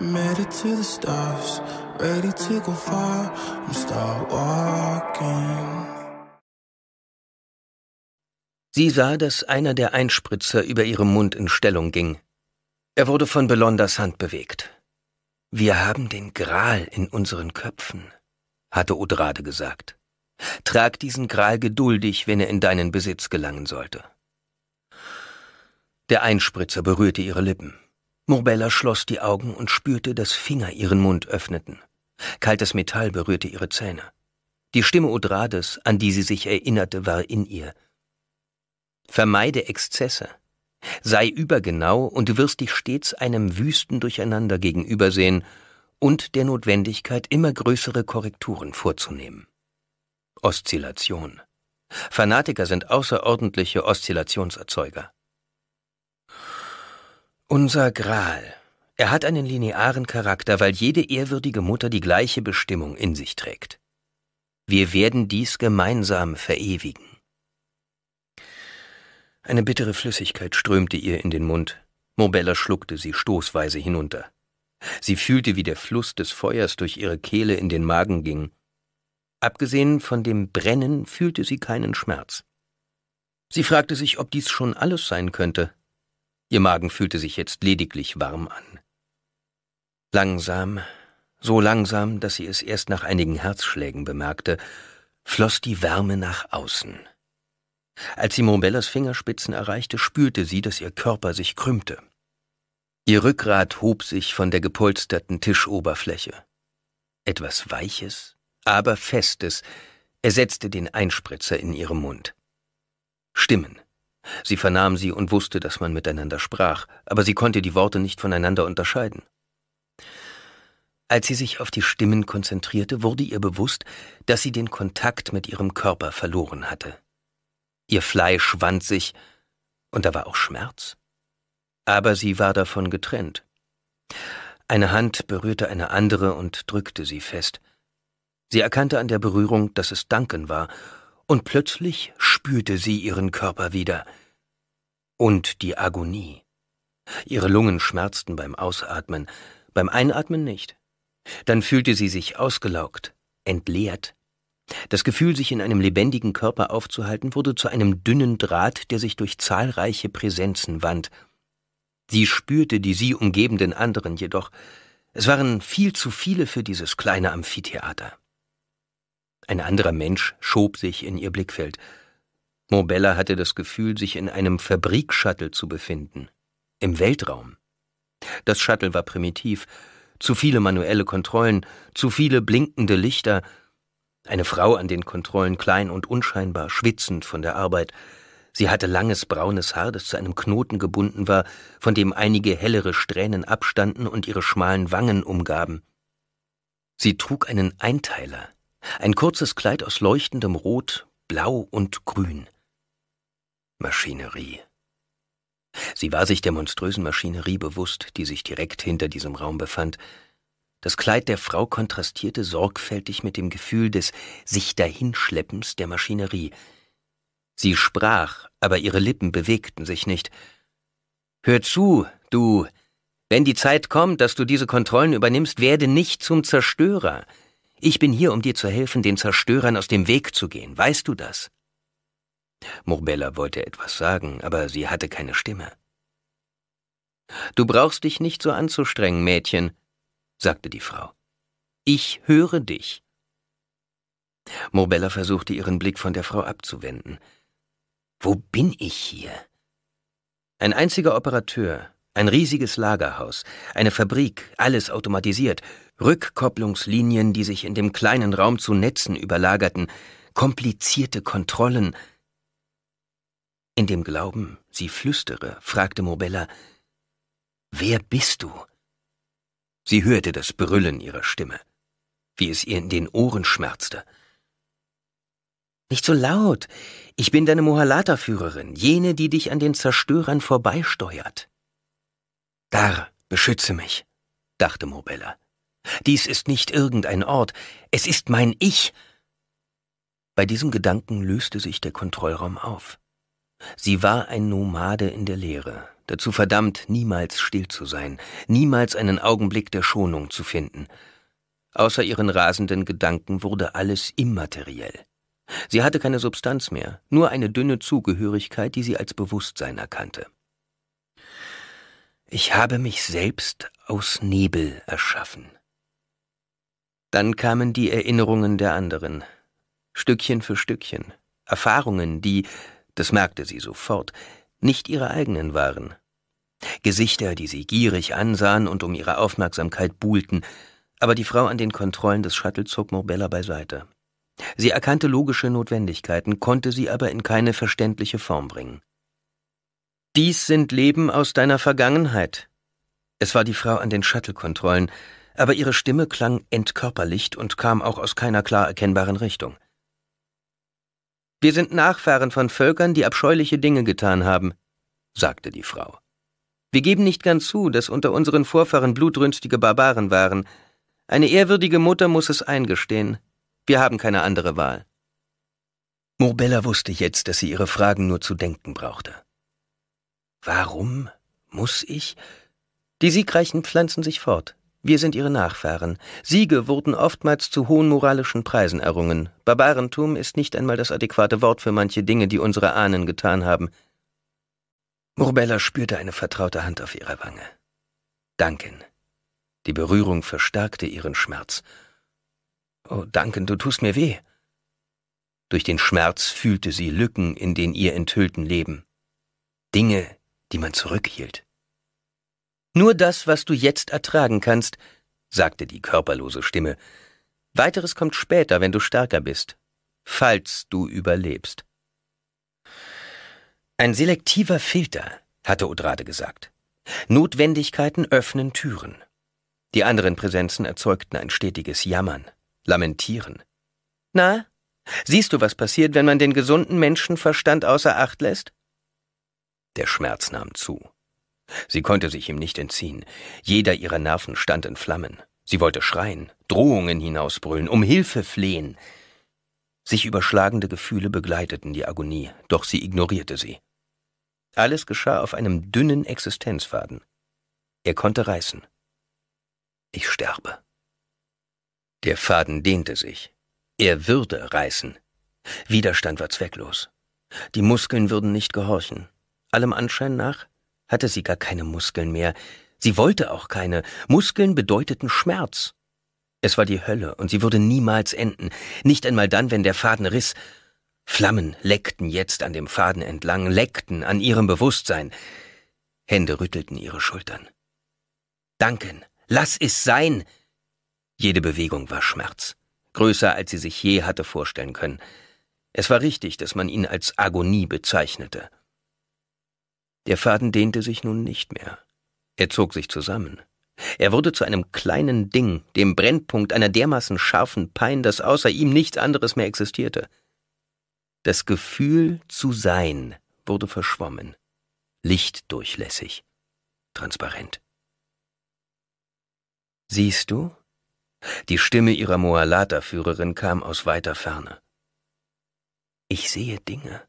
made it to the stars, ready to go far. and start walking. Sie sah, dass einer der Einspritzer über ihrem Mund in Stellung ging. Er wurde von Belondas Hand bewegt. Wir haben den Gral in unseren Köpfen, hatte Odrade gesagt. Trag diesen Gral geduldig, wenn er in deinen Besitz gelangen sollte. Der Einspritzer berührte ihre Lippen. Murbella schloss die Augen und spürte, dass Finger ihren Mund öffneten. Kaltes Metall berührte ihre Zähne. Die Stimme Odrades, an die sie sich erinnerte, war in ihr. Vermeide Exzesse. Sei übergenau und du wirst dich stets einem wüsten Durcheinander gegenübersehen und der Notwendigkeit, immer größere Korrekturen vorzunehmen. Oszillation. Fanatiker sind außerordentliche Oszillationserzeuger. Unser Gral. Er hat einen linearen Charakter, weil jede ehrwürdige Mutter die gleiche Bestimmung in sich trägt. Wir werden dies gemeinsam verewigen. Eine bittere Flüssigkeit strömte ihr in den Mund. Mobella schluckte sie stoßweise hinunter. Sie fühlte, wie der Fluss des Feuers durch ihre Kehle in den Magen ging. Abgesehen von dem Brennen fühlte sie keinen Schmerz. Sie fragte sich, ob dies schon alles sein könnte, Ihr Magen fühlte sich jetzt lediglich warm an. Langsam, so langsam, dass sie es erst nach einigen Herzschlägen bemerkte, floss die Wärme nach außen. Als sie Mombellas Fingerspitzen erreichte, spürte sie, dass ihr Körper sich krümmte. Ihr Rückgrat hob sich von der gepolsterten Tischoberfläche. Etwas Weiches, aber Festes ersetzte den Einspritzer in ihrem Mund. Stimmen. Sie vernahm sie und wusste, dass man miteinander sprach, aber sie konnte die Worte nicht voneinander unterscheiden. Als sie sich auf die Stimmen konzentrierte, wurde ihr bewusst, dass sie den Kontakt mit ihrem Körper verloren hatte. Ihr Fleisch wand sich, und da war auch Schmerz. Aber sie war davon getrennt. Eine Hand berührte eine andere und drückte sie fest. Sie erkannte an der Berührung, dass es Danken war und plötzlich spürte sie ihren Körper wieder und die Agonie. Ihre Lungen schmerzten beim Ausatmen, beim Einatmen nicht. Dann fühlte sie sich ausgelaugt, entleert. Das Gefühl, sich in einem lebendigen Körper aufzuhalten, wurde zu einem dünnen Draht, der sich durch zahlreiche Präsenzen wand. Sie spürte die sie umgebenden anderen jedoch. Es waren viel zu viele für dieses kleine Amphitheater. Ein anderer Mensch schob sich in ihr Blickfeld. Mobella hatte das Gefühl, sich in einem Fabrikshuttle zu befinden. Im Weltraum. Das Shuttle war primitiv. Zu viele manuelle Kontrollen, zu viele blinkende Lichter. Eine Frau an den Kontrollen, klein und unscheinbar, schwitzend von der Arbeit. Sie hatte langes braunes Haar, das zu einem Knoten gebunden war, von dem einige hellere Strähnen abstanden und ihre schmalen Wangen umgaben. Sie trug einen Einteiler, ein kurzes Kleid aus leuchtendem Rot, Blau und Grün. Maschinerie. Sie war sich der monströsen Maschinerie bewusst, die sich direkt hinter diesem Raum befand. Das Kleid der Frau kontrastierte sorgfältig mit dem Gefühl des sich dahinschleppens der Maschinerie. Sie sprach, aber ihre Lippen bewegten sich nicht. Hör zu, du. Wenn die Zeit kommt, dass du diese Kontrollen übernimmst, werde nicht zum Zerstörer. Ich bin hier, um dir zu helfen, den Zerstörern aus dem Weg zu gehen. Weißt du das? Murbella wollte etwas sagen, aber sie hatte keine Stimme. Du brauchst dich nicht so anzustrengen, Mädchen, sagte die Frau. Ich höre dich. Murbella versuchte ihren Blick von der Frau abzuwenden. Wo bin ich hier? Ein einziger Operateur, ein riesiges Lagerhaus, eine Fabrik, alles automatisiert, Rückkopplungslinien, die sich in dem kleinen Raum zu Netzen überlagerten, komplizierte Kontrollen. In dem Glauben, sie flüstere, fragte Mobella, Wer bist du? Sie hörte das Brüllen ihrer Stimme, wie es ihr in den Ohren schmerzte. Nicht so laut. Ich bin deine Mohalata-Führerin, jene, die dich an den Zerstörern vorbeisteuert. Herr, beschütze mich, dachte Mobella. Dies ist nicht irgendein Ort, es ist mein Ich. Bei diesem Gedanken löste sich der Kontrollraum auf. Sie war ein Nomade in der Leere, dazu verdammt, niemals still zu sein, niemals einen Augenblick der Schonung zu finden. Außer ihren rasenden Gedanken wurde alles immateriell. Sie hatte keine Substanz mehr, nur eine dünne Zugehörigkeit, die sie als Bewusstsein erkannte. Ich habe mich selbst aus Nebel erschaffen. Dann kamen die Erinnerungen der anderen, Stückchen für Stückchen, Erfahrungen, die, das merkte sie sofort, nicht ihre eigenen waren. Gesichter, die sie gierig ansahen und um ihre Aufmerksamkeit buhlten, aber die Frau an den Kontrollen des Shuttle zog Morbella beiseite. Sie erkannte logische Notwendigkeiten, konnte sie aber in keine verständliche Form bringen. Dies sind Leben aus deiner Vergangenheit. Es war die Frau an den Shuttle-Kontrollen, aber ihre Stimme klang entkörperlicht und kam auch aus keiner klar erkennbaren Richtung. Wir sind Nachfahren von Völkern, die abscheuliche Dinge getan haben, sagte die Frau. Wir geben nicht ganz zu, dass unter unseren Vorfahren blutrünstige Barbaren waren. Eine ehrwürdige Mutter muss es eingestehen. Wir haben keine andere Wahl. Morbella wusste jetzt, dass sie ihre Fragen nur zu denken brauchte. Warum muss ich? Die Siegreichen pflanzen sich fort. Wir sind ihre Nachfahren. Siege wurden oftmals zu hohen moralischen Preisen errungen. Barbarentum ist nicht einmal das adäquate Wort für manche Dinge, die unsere Ahnen getan haben. Murbella spürte eine vertraute Hand auf ihrer Wange. Duncan. Die Berührung verstärkte ihren Schmerz. Oh, Duncan, du tust mir weh. Durch den Schmerz fühlte sie Lücken in den ihr enthüllten Leben. Dinge, die man zurückhielt. Nur das, was du jetzt ertragen kannst, sagte die körperlose Stimme. Weiteres kommt später, wenn du stärker bist, falls du überlebst. Ein selektiver Filter, hatte Odrade gesagt. Notwendigkeiten öffnen Türen. Die anderen Präsenzen erzeugten ein stetiges Jammern, Lamentieren. Na, siehst du, was passiert, wenn man den gesunden Menschenverstand außer Acht lässt? Der Schmerz nahm zu. Sie konnte sich ihm nicht entziehen. Jeder ihrer Nerven stand in Flammen. Sie wollte schreien, Drohungen hinausbrüllen, um Hilfe flehen. Sich überschlagende Gefühle begleiteten die Agonie, doch sie ignorierte sie. Alles geschah auf einem dünnen Existenzfaden. Er konnte reißen. Ich sterbe. Der Faden dehnte sich. Er würde reißen. Widerstand war zwecklos. Die Muskeln würden nicht gehorchen. Allem Anschein nach hatte sie gar keine Muskeln mehr. Sie wollte auch keine. Muskeln bedeuteten Schmerz. Es war die Hölle und sie würde niemals enden. Nicht einmal dann, wenn der Faden riss. Flammen leckten jetzt an dem Faden entlang, leckten an ihrem Bewusstsein. Hände rüttelten ihre Schultern. Duncan, lass es sein! Jede Bewegung war Schmerz, größer als sie sich je hatte vorstellen können. Es war richtig, dass man ihn als Agonie bezeichnete. Der Faden dehnte sich nun nicht mehr. Er zog sich zusammen. Er wurde zu einem kleinen Ding, dem Brennpunkt einer dermaßen scharfen Pein, dass außer ihm nichts anderes mehr existierte. Das Gefühl zu sein wurde verschwommen, lichtdurchlässig, transparent. Siehst du? Die Stimme ihrer Moalata-Führerin kam aus weiter Ferne. Ich sehe Dinge.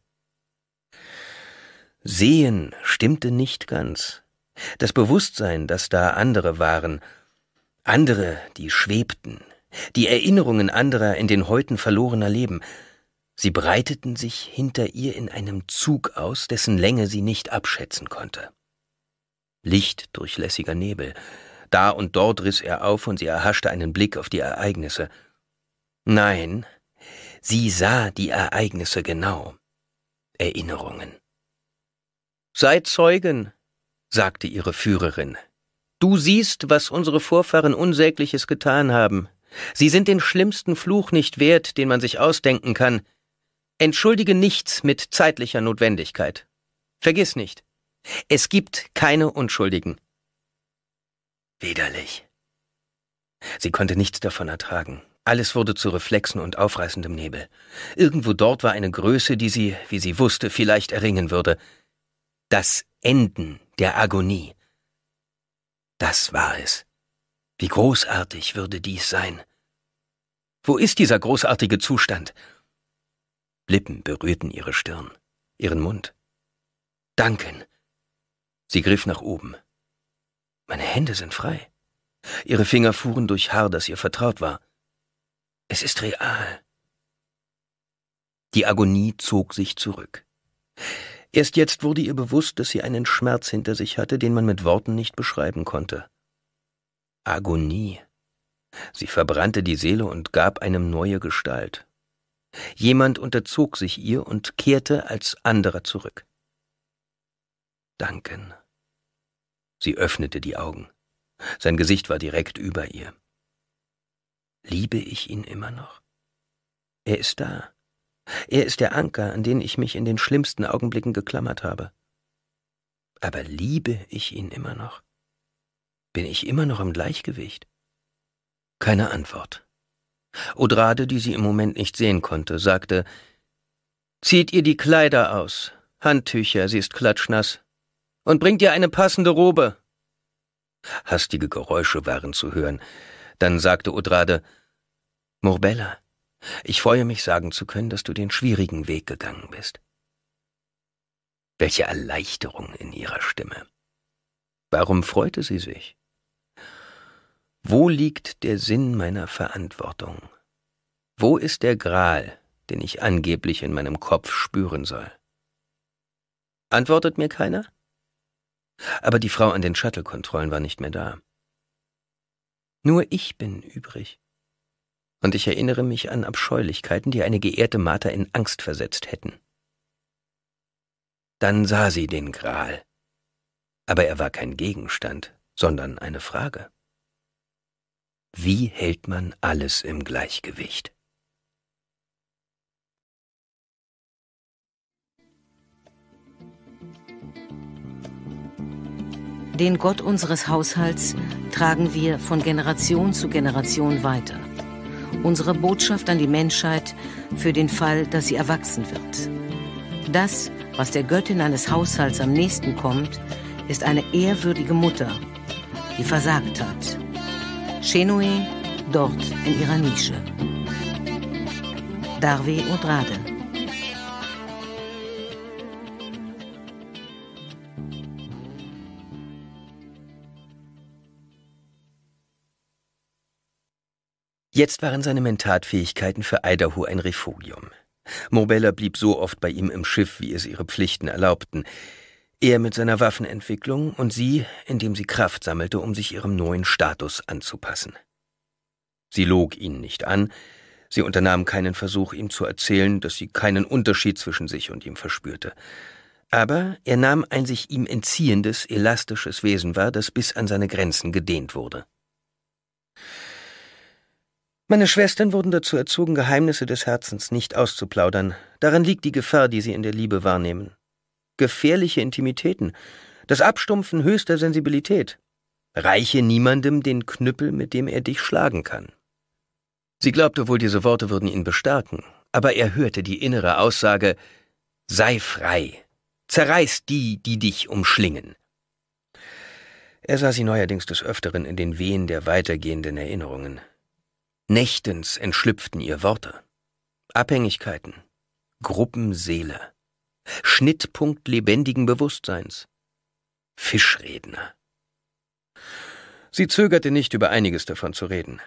Sehen stimmte nicht ganz. Das Bewusstsein, dass da andere waren, andere, die schwebten, die Erinnerungen anderer in den Häuten verlorener Leben, sie breiteten sich hinter ihr in einem Zug aus, dessen Länge sie nicht abschätzen konnte. Lichtdurchlässiger Nebel, da und dort riss er auf und sie erhaschte einen Blick auf die Ereignisse. Nein, sie sah die Ereignisse genau. Erinnerungen. Sei Zeugen, sagte ihre Führerin. Du siehst, was unsere Vorfahren Unsägliches getan haben. Sie sind den schlimmsten Fluch nicht wert, den man sich ausdenken kann. Entschuldige nichts mit zeitlicher Notwendigkeit. Vergiss nicht, es gibt keine Unschuldigen. Widerlich. Sie konnte nichts davon ertragen. Alles wurde zu Reflexen und aufreißendem Nebel. Irgendwo dort war eine Größe, die sie, wie sie wusste, vielleicht erringen würde das Enden der Agonie. Das war es. Wie großartig würde dies sein. Wo ist dieser großartige Zustand? Lippen berührten ihre Stirn, ihren Mund. Danken. Sie griff nach oben. Meine Hände sind frei. Ihre Finger fuhren durch Haar, das ihr vertraut war. Es ist real. Die Agonie zog sich zurück. Erst jetzt wurde ihr bewusst, dass sie einen Schmerz hinter sich hatte, den man mit Worten nicht beschreiben konnte. Agonie. Sie verbrannte die Seele und gab einem neue Gestalt. Jemand unterzog sich ihr und kehrte als anderer zurück. Duncan. Sie öffnete die Augen. Sein Gesicht war direkt über ihr. Liebe ich ihn immer noch? Er ist da. Er ist der Anker, an den ich mich in den schlimmsten Augenblicken geklammert habe. Aber liebe ich ihn immer noch? Bin ich immer noch im Gleichgewicht? Keine Antwort. Odrade, die sie im Moment nicht sehen konnte, sagte Zieht ihr die Kleider aus, Handtücher, sie ist klatschnass, und bringt ihr eine passende Robe. Hastige Geräusche waren zu hören. Dann sagte Odrade Morbella, ich freue mich, sagen zu können, dass du den schwierigen Weg gegangen bist. Welche Erleichterung in ihrer Stimme. Warum freute sie sich? Wo liegt der Sinn meiner Verantwortung? Wo ist der Gral, den ich angeblich in meinem Kopf spüren soll? Antwortet mir keiner? Aber die Frau an den Shuttle-Kontrollen war nicht mehr da. Nur ich bin übrig und ich erinnere mich an Abscheulichkeiten, die eine geehrte Martha in Angst versetzt hätten. Dann sah sie den Gral. Aber er war kein Gegenstand, sondern eine Frage. Wie hält man alles im Gleichgewicht? Den Gott unseres Haushalts tragen wir von Generation zu Generation weiter unsere Botschaft an die Menschheit für den Fall, dass sie erwachsen wird. Das, was der Göttin eines Haushalts am nächsten kommt, ist eine ehrwürdige Mutter, die versagt hat. Shenue dort in ihrer Nische. Darwe und Jetzt waren seine Mentatfähigkeiten für Idaho ein Refugium. Mobella blieb so oft bei ihm im Schiff, wie es ihre Pflichten erlaubten. Er mit seiner Waffenentwicklung und sie, indem sie Kraft sammelte, um sich ihrem neuen Status anzupassen. Sie log ihn nicht an, sie unternahm keinen Versuch, ihm zu erzählen, dass sie keinen Unterschied zwischen sich und ihm verspürte. Aber er nahm ein sich ihm entziehendes, elastisches Wesen wahr, das bis an seine Grenzen gedehnt wurde. Meine Schwestern wurden dazu erzogen, Geheimnisse des Herzens nicht auszuplaudern. Darin liegt die Gefahr, die sie in der Liebe wahrnehmen. Gefährliche Intimitäten, das Abstumpfen höchster Sensibilität. Reiche niemandem den Knüppel, mit dem er dich schlagen kann. Sie glaubte wohl, diese Worte würden ihn bestärken, aber er hörte die innere Aussage Sei frei, zerreiß die, die dich umschlingen. Er sah sie neuerdings des Öfteren in den Wehen der weitergehenden Erinnerungen. Nächtens entschlüpften ihr Worte. Abhängigkeiten, Gruppenseele, Schnittpunkt lebendigen Bewusstseins, Fischredner. Sie zögerte nicht, über einiges davon zu reden.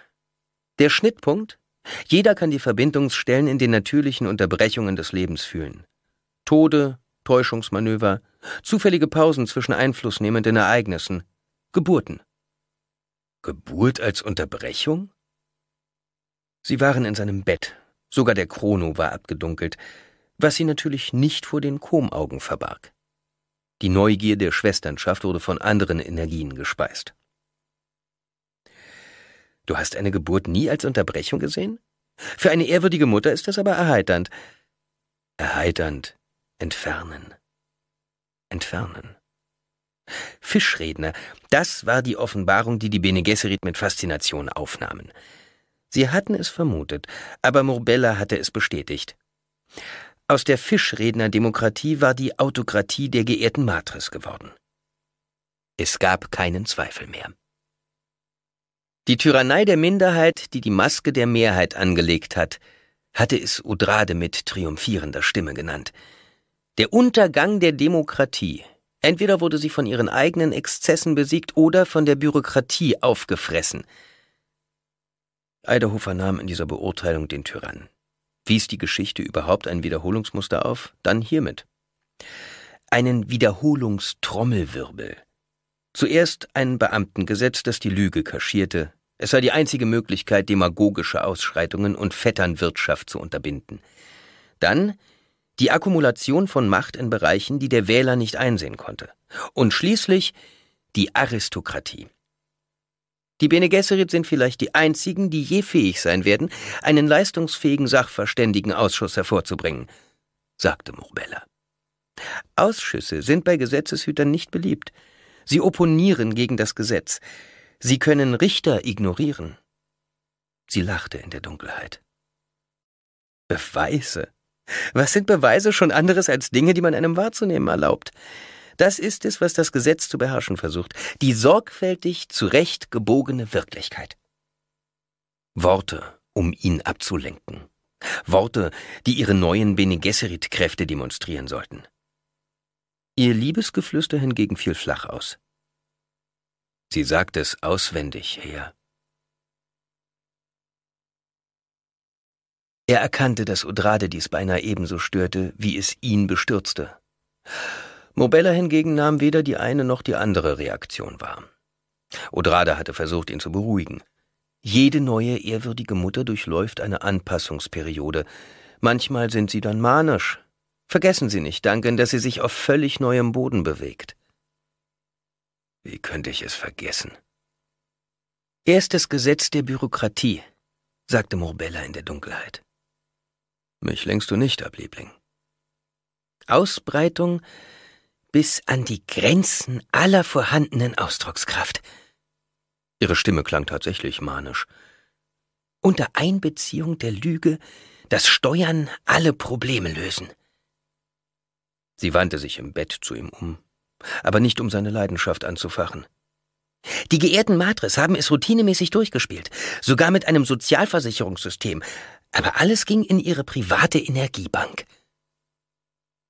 Der Schnittpunkt? Jeder kann die Verbindungsstellen in den natürlichen Unterbrechungen des Lebens fühlen. Tode, Täuschungsmanöver, zufällige Pausen zwischen einflussnehmenden Ereignissen, Geburten. Geburt als Unterbrechung? Sie waren in seinem Bett, sogar der Chrono war abgedunkelt, was sie natürlich nicht vor den Komaugen verbarg. Die Neugier der Schwesternschaft wurde von anderen Energien gespeist. Du hast eine Geburt nie als Unterbrechung gesehen? Für eine ehrwürdige Mutter ist das aber erheiternd. Erheiternd. Entfernen. Entfernen. Fischredner, das war die Offenbarung, die die Bene Gesserit mit Faszination aufnahmen. Sie hatten es vermutet, aber Murbella hatte es bestätigt. Aus der Fischrednerdemokratie war die Autokratie der geehrten Matris geworden. Es gab keinen Zweifel mehr. Die Tyrannei der Minderheit, die die Maske der Mehrheit angelegt hat, hatte es Udrade mit triumphierender Stimme genannt. Der Untergang der Demokratie. Entweder wurde sie von ihren eigenen Exzessen besiegt oder von der Bürokratie aufgefressen – Eiderhofer nahm in dieser Beurteilung den Tyrannen. Wies die Geschichte überhaupt ein Wiederholungsmuster auf? Dann hiermit. Einen Wiederholungstrommelwirbel. Zuerst ein Beamtengesetz, das die Lüge kaschierte. Es sei die einzige Möglichkeit, demagogische Ausschreitungen und Vetternwirtschaft zu unterbinden. Dann die Akkumulation von Macht in Bereichen, die der Wähler nicht einsehen konnte. Und schließlich die Aristokratie. Die Bene Gesserit sind vielleicht die einzigen, die je fähig sein werden, einen leistungsfähigen Sachverständigenausschuss hervorzubringen, sagte Murbella. Ausschüsse sind bei Gesetzeshütern nicht beliebt. Sie opponieren gegen das Gesetz. Sie können Richter ignorieren. Sie lachte in der Dunkelheit. Beweise? Was sind Beweise schon anderes als Dinge, die man einem wahrzunehmen erlaubt? Das ist es, was das Gesetz zu beherrschen versucht, die sorgfältig zurechtgebogene Wirklichkeit. Worte, um ihn abzulenken. Worte, die ihre neuen Bene Gesserit-Kräfte demonstrieren sollten. Ihr Liebesgeflüster hingegen fiel flach aus. Sie sagt es auswendig her. Er erkannte, dass Udrade dies beinahe ebenso störte, wie es ihn bestürzte. Mobella hingegen nahm weder die eine noch die andere Reaktion wahr. Odrada hatte versucht, ihn zu beruhigen. Jede neue ehrwürdige Mutter durchläuft eine Anpassungsperiode. Manchmal sind sie dann manisch. Vergessen Sie nicht, Duncan, dass sie sich auf völlig neuem Boden bewegt. Wie könnte ich es vergessen? Erstes Gesetz der Bürokratie, sagte Morbella in der Dunkelheit. Mich lenkst du nicht ab, Liebling. Ausbreitung bis an die Grenzen aller vorhandenen Ausdruckskraft. Ihre Stimme klang tatsächlich manisch. Unter Einbeziehung der Lüge das Steuern alle Probleme lösen. Sie wandte sich im Bett zu ihm um, aber nicht um seine Leidenschaft anzufachen. Die geehrten Matres haben es routinemäßig durchgespielt, sogar mit einem Sozialversicherungssystem, aber alles ging in ihre private Energiebank.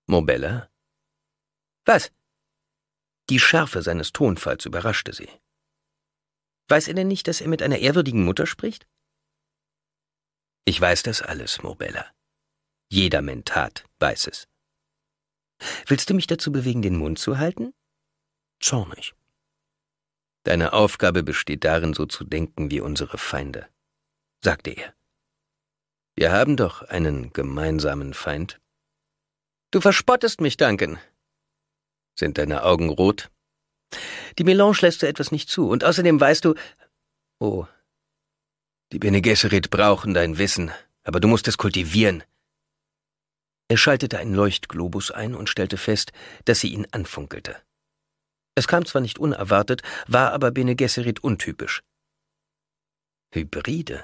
Mobella was? Die Schärfe seines Tonfalls überraschte sie. Weiß er denn nicht, dass er mit einer ehrwürdigen Mutter spricht? Ich weiß das alles, Mobella. Jeder Mentat weiß es. Willst du mich dazu bewegen, den Mund zu halten? Zornig. Deine Aufgabe besteht darin, so zu denken wie unsere Feinde, sagte er. Wir haben doch einen gemeinsamen Feind. Du verspottest mich, Duncan, sind deine Augen rot? Die Melange lässt so etwas nicht zu, und außerdem weißt du. Oh. Die Bene Gesserit brauchen dein Wissen, aber du musst es kultivieren. Er schaltete einen Leuchtglobus ein und stellte fest, dass sie ihn anfunkelte. Es kam zwar nicht unerwartet, war aber Bene Gesserit untypisch. Hybride.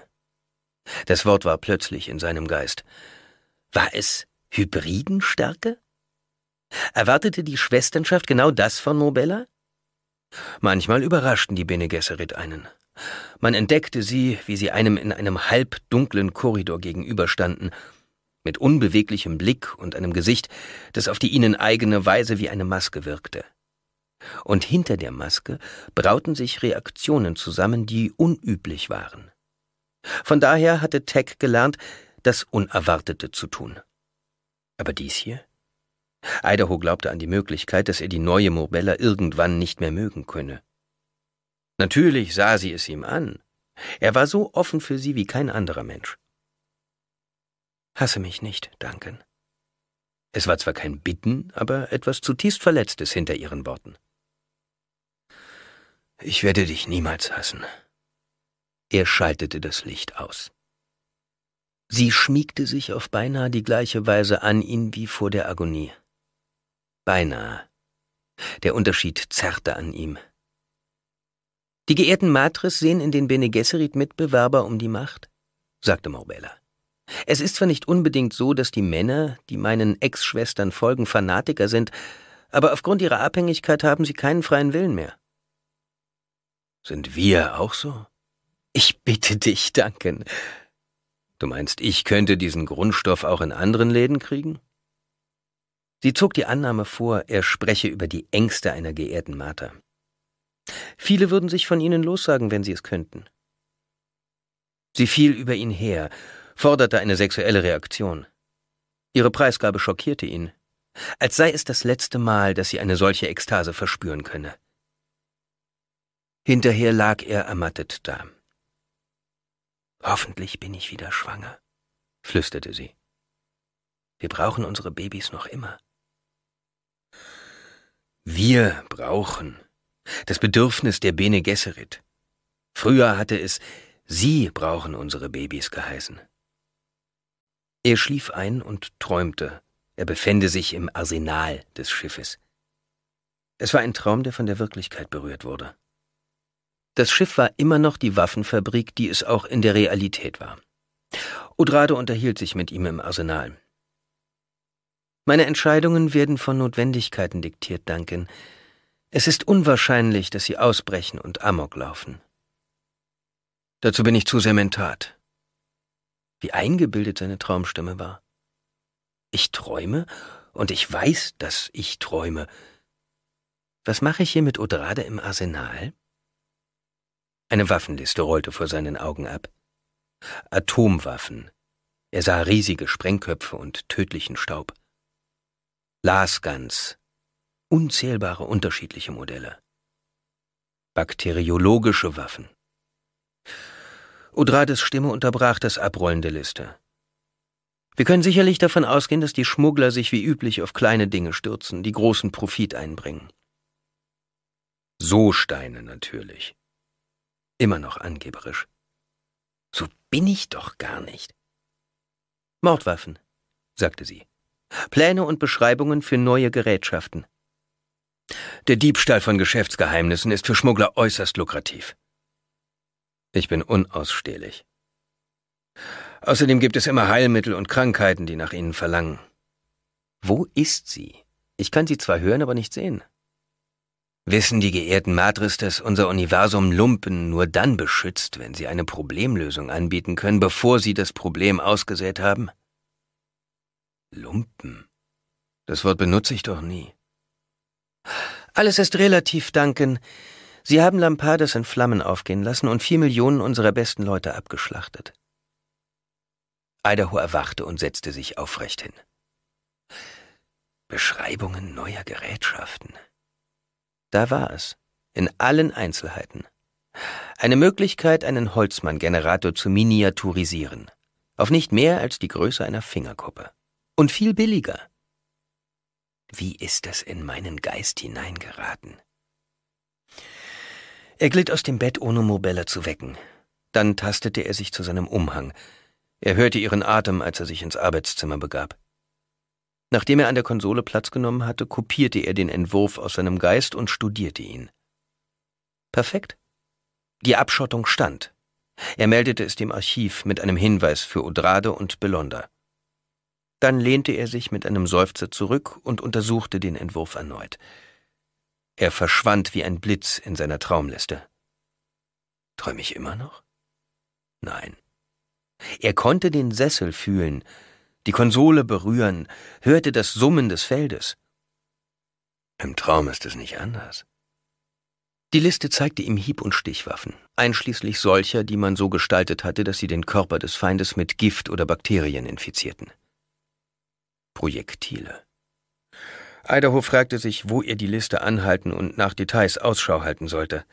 Das Wort war plötzlich in seinem Geist. War es Hybridenstärke? Erwartete die Schwesternschaft genau das von Mobella? Manchmal überraschten die Bene Gesserit einen. Man entdeckte sie, wie sie einem in einem halbdunklen Korridor gegenüberstanden, mit unbeweglichem Blick und einem Gesicht, das auf die ihnen eigene Weise wie eine Maske wirkte. Und hinter der Maske brauten sich Reaktionen zusammen, die unüblich waren. Von daher hatte Tech gelernt, das Unerwartete zu tun. Aber dies hier? Idaho glaubte an die Möglichkeit, dass er die neue Mobella irgendwann nicht mehr mögen könne. Natürlich sah sie es ihm an. Er war so offen für sie wie kein anderer Mensch. Hasse mich nicht, Duncan. Es war zwar kein Bitten, aber etwas zutiefst Verletztes hinter ihren Worten. Ich werde dich niemals hassen. Er schaltete das Licht aus. Sie schmiegte sich auf beinahe die gleiche Weise an ihn wie vor der Agonie. Beinahe. Der Unterschied zerrte an ihm. Die geehrten Matres sehen in den Bene Gesserit Mitbewerber um die Macht, sagte Morbella. Es ist zwar nicht unbedingt so, dass die Männer, die meinen Ex-Schwestern folgen, Fanatiker sind, aber aufgrund ihrer Abhängigkeit haben sie keinen freien Willen mehr. Sind wir auch so? Ich bitte dich, Duncan. Du meinst, ich könnte diesen Grundstoff auch in anderen Läden kriegen? Sie zog die Annahme vor, er spreche über die Ängste einer geehrten Martha. Viele würden sich von ihnen lossagen, wenn sie es könnten. Sie fiel über ihn her, forderte eine sexuelle Reaktion. Ihre Preisgabe schockierte ihn, als sei es das letzte Mal, dass sie eine solche Ekstase verspüren könne. Hinterher lag er ermattet da. Hoffentlich bin ich wieder schwanger, flüsterte sie. Wir brauchen unsere Babys noch immer. Wir brauchen. Das Bedürfnis der Bene Gesserit. Früher hatte es Sie brauchen unsere Babys geheißen. Er schlief ein und träumte, er befände sich im Arsenal des Schiffes. Es war ein Traum, der von der Wirklichkeit berührt wurde. Das Schiff war immer noch die Waffenfabrik, die es auch in der Realität war. Odrade unterhielt sich mit ihm im Arsenal. Meine Entscheidungen werden von Notwendigkeiten diktiert, Duncan. Es ist unwahrscheinlich, dass sie ausbrechen und Amok laufen. Dazu bin ich zu sehr mentat. Wie eingebildet seine Traumstimme war. Ich träume und ich weiß, dass ich träume. Was mache ich hier mit Odrade im Arsenal? Eine Waffenliste rollte vor seinen Augen ab. Atomwaffen. Er sah riesige Sprengköpfe und tödlichen Staub. Lasgans, unzählbare unterschiedliche Modelle. Bakteriologische Waffen. Odrades Stimme unterbrach das Abrollen der Liste. Wir können sicherlich davon ausgehen, dass die Schmuggler sich wie üblich auf kleine Dinge stürzen, die großen Profit einbringen. So Steine natürlich. Immer noch angeberisch. So bin ich doch gar nicht. Mordwaffen, sagte sie. Pläne und Beschreibungen für neue Gerätschaften. Der Diebstahl von Geschäftsgeheimnissen ist für Schmuggler äußerst lukrativ. Ich bin unausstehlich. Außerdem gibt es immer Heilmittel und Krankheiten, die nach ihnen verlangen. Wo ist sie? Ich kann sie zwar hören, aber nicht sehen. Wissen die geehrten Matris, dass unser Universum Lumpen nur dann beschützt, wenn sie eine Problemlösung anbieten können, bevor sie das Problem ausgesät haben? Lumpen. Das Wort benutze ich doch nie. Alles ist relativ, Duncan. Sie haben Lampades in Flammen aufgehen lassen und vier Millionen unserer besten Leute abgeschlachtet. Idaho erwachte und setzte sich aufrecht hin. Beschreibungen neuer Gerätschaften. Da war es, in allen Einzelheiten. Eine Möglichkeit, einen Holzmann-Generator zu miniaturisieren, auf nicht mehr als die Größe einer Fingerkuppe. Und viel billiger. Wie ist das in meinen Geist hineingeraten? Er glitt aus dem Bett, ohne Mobella zu wecken. Dann tastete er sich zu seinem Umhang. Er hörte ihren Atem, als er sich ins Arbeitszimmer begab. Nachdem er an der Konsole Platz genommen hatte, kopierte er den Entwurf aus seinem Geist und studierte ihn. Perfekt. Die Abschottung stand. Er meldete es dem Archiv mit einem Hinweis für Odrade und Belonda. Dann lehnte er sich mit einem Seufzer zurück und untersuchte den Entwurf erneut. Er verschwand wie ein Blitz in seiner Traumliste. Träume ich immer noch? Nein. Er konnte den Sessel fühlen, die Konsole berühren, hörte das Summen des Feldes. Im Traum ist es nicht anders. Die Liste zeigte ihm Hieb- und Stichwaffen, einschließlich solcher, die man so gestaltet hatte, dass sie den Körper des Feindes mit Gift oder Bakterien infizierten. Projektile. Idaho fragte sich, wo er die Liste anhalten und nach Details Ausschau halten sollte.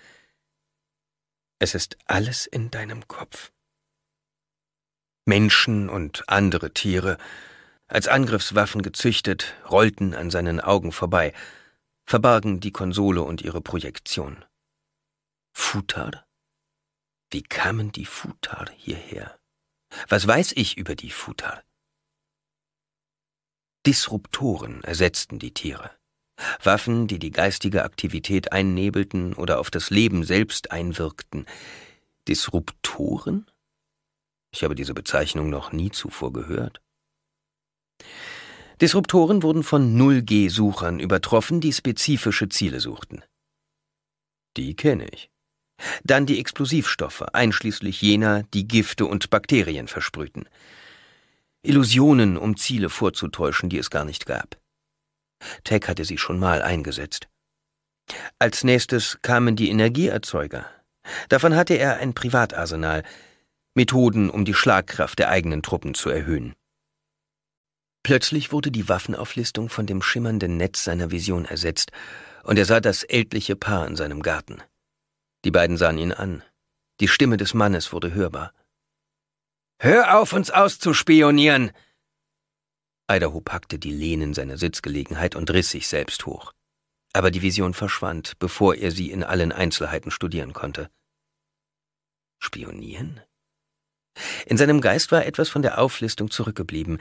Es ist alles in deinem Kopf. Menschen und andere Tiere, als Angriffswaffen gezüchtet, rollten an seinen Augen vorbei, verbargen die Konsole und ihre Projektion. Futar? Wie kamen die Futar hierher? Was weiß ich über die Futar? Disruptoren ersetzten die Tiere. Waffen, die die geistige Aktivität einnebelten oder auf das Leben selbst einwirkten. Disruptoren? Ich habe diese Bezeichnung noch nie zuvor gehört. Disruptoren wurden von 0G-Suchern übertroffen, die spezifische Ziele suchten. Die kenne ich. Dann die Explosivstoffe, einschließlich jener, die Gifte und Bakterien versprühten. Illusionen, um Ziele vorzutäuschen, die es gar nicht gab. Tech hatte sie schon mal eingesetzt. Als nächstes kamen die Energieerzeuger. Davon hatte er ein Privatarsenal, Methoden, um die Schlagkraft der eigenen Truppen zu erhöhen. Plötzlich wurde die Waffenauflistung von dem schimmernden Netz seiner Vision ersetzt, und er sah das ältliche Paar in seinem Garten. Die beiden sahen ihn an. Die Stimme des Mannes wurde hörbar. Hör auf, uns auszuspionieren! Idaho packte die Lehnen seiner Sitzgelegenheit und riss sich selbst hoch. Aber die Vision verschwand, bevor er sie in allen Einzelheiten studieren konnte. Spionieren? In seinem Geist war etwas von der Auflistung zurückgeblieben,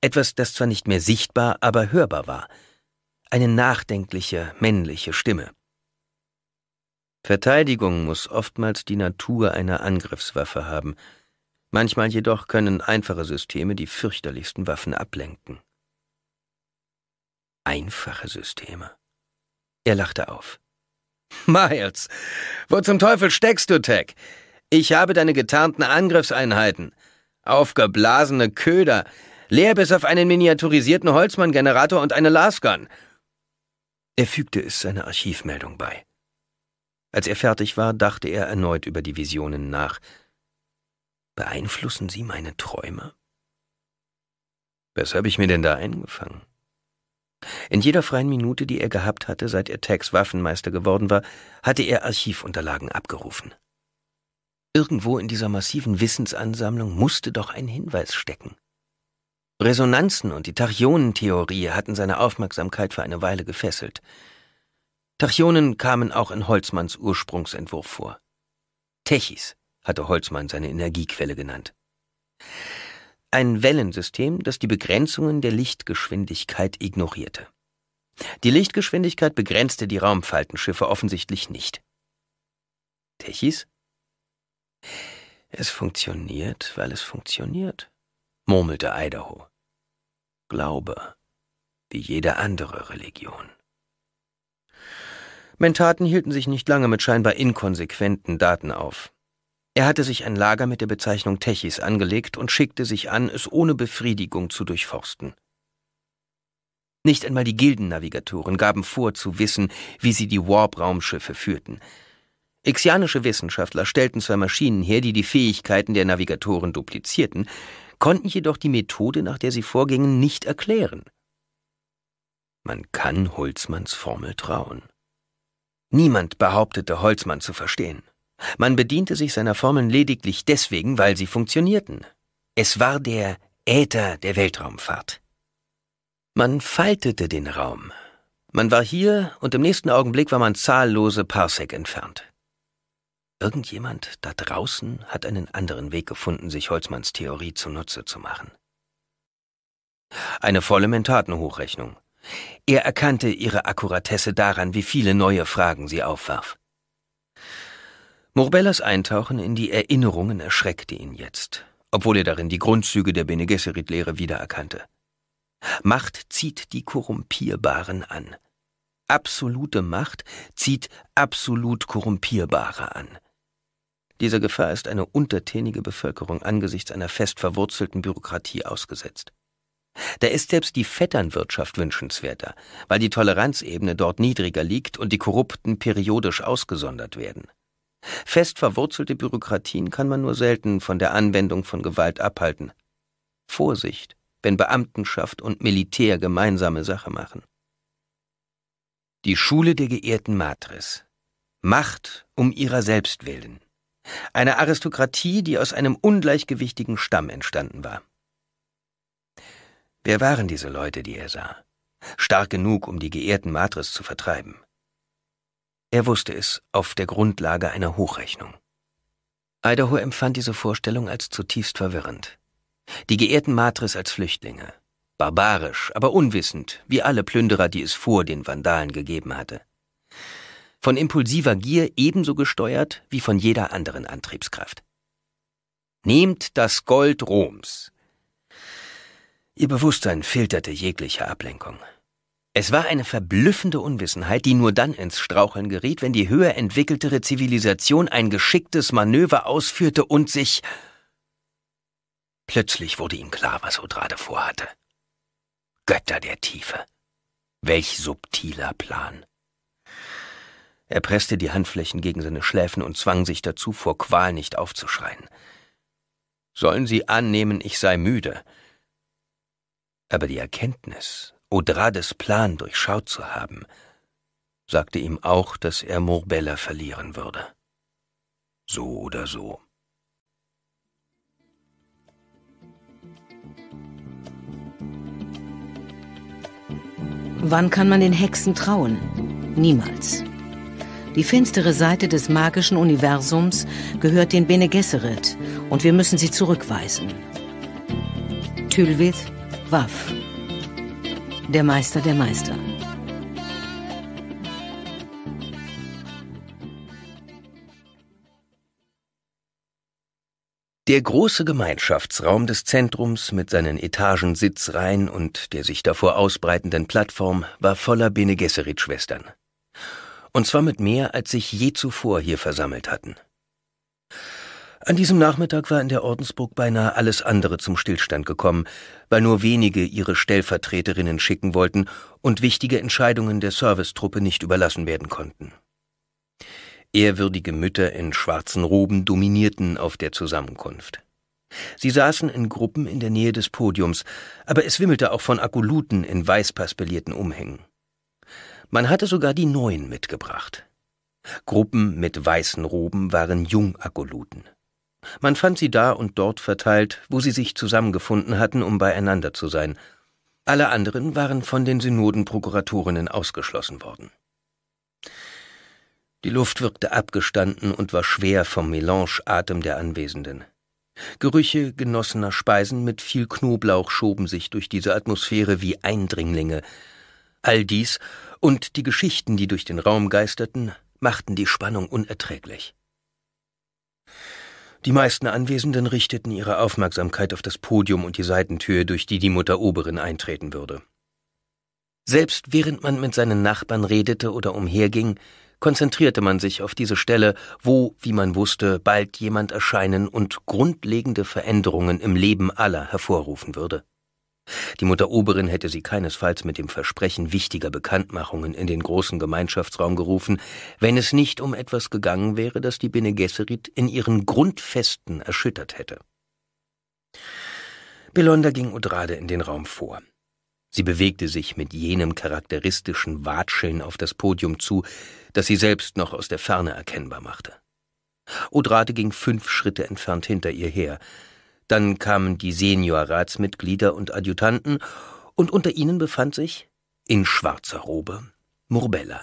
etwas, das zwar nicht mehr sichtbar, aber hörbar war, eine nachdenkliche, männliche Stimme. Verteidigung muss oftmals die Natur einer Angriffswaffe haben, Manchmal jedoch können einfache Systeme die fürchterlichsten Waffen ablenken. Einfache Systeme. Er lachte auf. Miles, wo zum Teufel steckst du, Tech? Ich habe deine getarnten Angriffseinheiten. Aufgeblasene Köder, leer bis auf einen miniaturisierten Holzmann-Generator und eine Lasgun. Er fügte es seiner Archivmeldung bei. Als er fertig war, dachte er erneut über die Visionen nach, Beeinflussen Sie meine Träume? Was habe ich mir denn da eingefangen? In jeder freien Minute, die er gehabt hatte, seit er Tags Waffenmeister geworden war, hatte er Archivunterlagen abgerufen. Irgendwo in dieser massiven Wissensansammlung musste doch ein Hinweis stecken. Resonanzen und die Tachionentheorie hatten seine Aufmerksamkeit für eine Weile gefesselt. Tachionen kamen auch in Holzmanns Ursprungsentwurf vor. Techis, hatte Holzmann seine Energiequelle genannt. Ein Wellensystem, das die Begrenzungen der Lichtgeschwindigkeit ignorierte. Die Lichtgeschwindigkeit begrenzte die Raumfaltenschiffe offensichtlich nicht. Techis? Es funktioniert, weil es funktioniert, murmelte Idaho. Glaube, wie jede andere Religion. Mentaten hielten sich nicht lange mit scheinbar inkonsequenten Daten auf. Er hatte sich ein Lager mit der Bezeichnung Techis angelegt und schickte sich an, es ohne Befriedigung zu durchforsten. Nicht einmal die Gildennavigatoren gaben vor, zu wissen, wie sie die Warp-Raumschiffe führten. Exianische Wissenschaftler stellten zwar Maschinen her, die die Fähigkeiten der Navigatoren duplizierten, konnten jedoch die Methode, nach der sie vorgingen, nicht erklären. Man kann Holzmanns Formel trauen. Niemand behauptete, Holzmann zu verstehen. Man bediente sich seiner Formeln lediglich deswegen, weil sie funktionierten. Es war der Äther der Weltraumfahrt. Man faltete den Raum. Man war hier und im nächsten Augenblick war man zahllose Parsec entfernt. Irgendjemand da draußen hat einen anderen Weg gefunden, sich Holzmanns Theorie zunutze zu machen. Eine volle Mentatenhochrechnung. Er erkannte ihre Akkuratesse daran, wie viele neue Fragen sie aufwarf. Murbellas Eintauchen in die Erinnerungen erschreckte ihn jetzt, obwohl er darin die Grundzüge der Bene Gesserit-Lehre wiedererkannte. Macht zieht die Korrumpierbaren an. Absolute Macht zieht absolut Korrumpierbare an. Dieser Gefahr ist eine untertänige Bevölkerung angesichts einer fest verwurzelten Bürokratie ausgesetzt. Da ist selbst die Vetternwirtschaft wünschenswerter, weil die Toleranzebene dort niedriger liegt und die Korrupten periodisch ausgesondert werden. Fest verwurzelte Bürokratien kann man nur selten von der Anwendung von Gewalt abhalten. Vorsicht, wenn Beamtenschaft und Militär gemeinsame Sache machen. Die Schule der geehrten Matris. Macht um ihrer selbst willen. Eine Aristokratie, die aus einem ungleichgewichtigen Stamm entstanden war. Wer waren diese Leute, die er sah? Stark genug, um die geehrten Matris zu vertreiben. Er wusste es auf der Grundlage einer Hochrechnung. Idaho empfand diese Vorstellung als zutiefst verwirrend. Die geehrten Matris als Flüchtlinge. Barbarisch, aber unwissend, wie alle Plünderer, die es vor den Vandalen gegeben hatte. Von impulsiver Gier ebenso gesteuert wie von jeder anderen Antriebskraft. Nehmt das Gold Roms. Ihr Bewusstsein filterte jegliche Ablenkung. Es war eine verblüffende Unwissenheit, die nur dann ins Straucheln geriet, wenn die höher entwickeltere Zivilisation ein geschicktes Manöver ausführte und sich. Plötzlich wurde ihm klar, was Odrade vorhatte. Götter der Tiefe. Welch subtiler Plan. Er presste die Handflächen gegen seine Schläfen und zwang sich dazu, vor Qual nicht aufzuschreien. Sollen Sie annehmen, ich sei müde. Aber die Erkenntnis, Odrades Plan durchschaut zu haben, sagte ihm auch, dass er Morbella verlieren würde. So oder so. Wann kann man den Hexen trauen? Niemals. Die finstere Seite des magischen Universums gehört den Bene Gesserit und wir müssen sie zurückweisen. Tylvith, Waff der Meister der Meister. Der große Gemeinschaftsraum des Zentrums mit seinen Etagen Sitzreihen und der sich davor ausbreitenden Plattform war voller Bene Gesserit-Schwestern. Und zwar mit mehr, als sich je zuvor hier versammelt hatten. An diesem Nachmittag war in der Ordensburg beinahe alles andere zum Stillstand gekommen, weil nur wenige ihre Stellvertreterinnen schicken wollten und wichtige Entscheidungen der Servicetruppe nicht überlassen werden konnten. Ehrwürdige Mütter in schwarzen Roben dominierten auf der Zusammenkunft. Sie saßen in Gruppen in der Nähe des Podiums, aber es wimmelte auch von Akkuluten in weißpaspelierten Umhängen. Man hatte sogar die Neuen mitgebracht. Gruppen mit weißen Roben waren Jungakkuluten. Man fand sie da und dort verteilt, wo sie sich zusammengefunden hatten, um beieinander zu sein. Alle anderen waren von den Synodenprokuratorinnen ausgeschlossen worden. Die Luft wirkte abgestanden und war schwer vom Melange-Atem der Anwesenden. Gerüche genossener Speisen mit viel Knoblauch schoben sich durch diese Atmosphäre wie Eindringlinge. All dies und die Geschichten, die durch den Raum geisterten, machten die Spannung unerträglich. Die meisten Anwesenden richteten ihre Aufmerksamkeit auf das Podium und die Seitentür, durch die die Mutter Oberin eintreten würde. Selbst während man mit seinen Nachbarn redete oder umherging, konzentrierte man sich auf diese Stelle, wo, wie man wusste, bald jemand erscheinen und grundlegende Veränderungen im Leben aller hervorrufen würde. Die Mutter Oberin hätte sie keinesfalls mit dem Versprechen wichtiger Bekanntmachungen in den großen Gemeinschaftsraum gerufen, wenn es nicht um etwas gegangen wäre, das die Bene Gesserit in ihren Grundfesten erschüttert hätte. Belonda ging Udrade in den Raum vor. Sie bewegte sich mit jenem charakteristischen Watscheln auf das Podium zu, das sie selbst noch aus der Ferne erkennbar machte. Odrade ging fünf Schritte entfernt hinter ihr her. Dann kamen die Seniorratsmitglieder und Adjutanten, und unter ihnen befand sich, in schwarzer Robe, Murbella,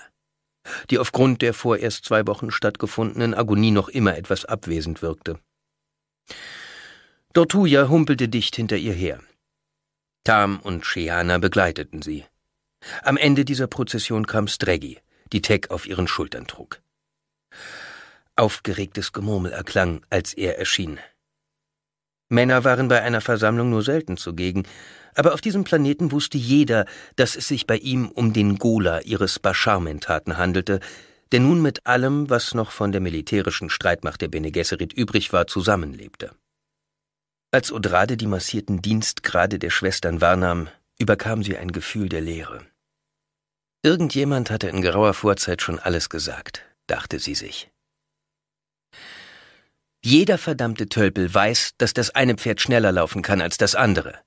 die aufgrund der vorerst zwei Wochen stattgefundenen Agonie noch immer etwas abwesend wirkte. Dortuja humpelte dicht hinter ihr her. Tam und Sheana begleiteten sie. Am Ende dieser Prozession kam Streggy, die Tech auf ihren Schultern trug. Aufgeregtes Gemurmel erklang, als er erschien. Männer waren bei einer Versammlung nur selten zugegen, aber auf diesem Planeten wusste jeder, dass es sich bei ihm um den Gola ihres Bashar-Mentaten handelte, der nun mit allem, was noch von der militärischen Streitmacht der Bene Gesserit übrig war, zusammenlebte. Als Odrade die massierten Dienstgrade der Schwestern wahrnahm, überkam sie ein Gefühl der Leere. Irgendjemand hatte in grauer Vorzeit schon alles gesagt, dachte sie sich. Jeder verdammte Tölpel weiß, dass das eine Pferd schneller laufen kann als das andere.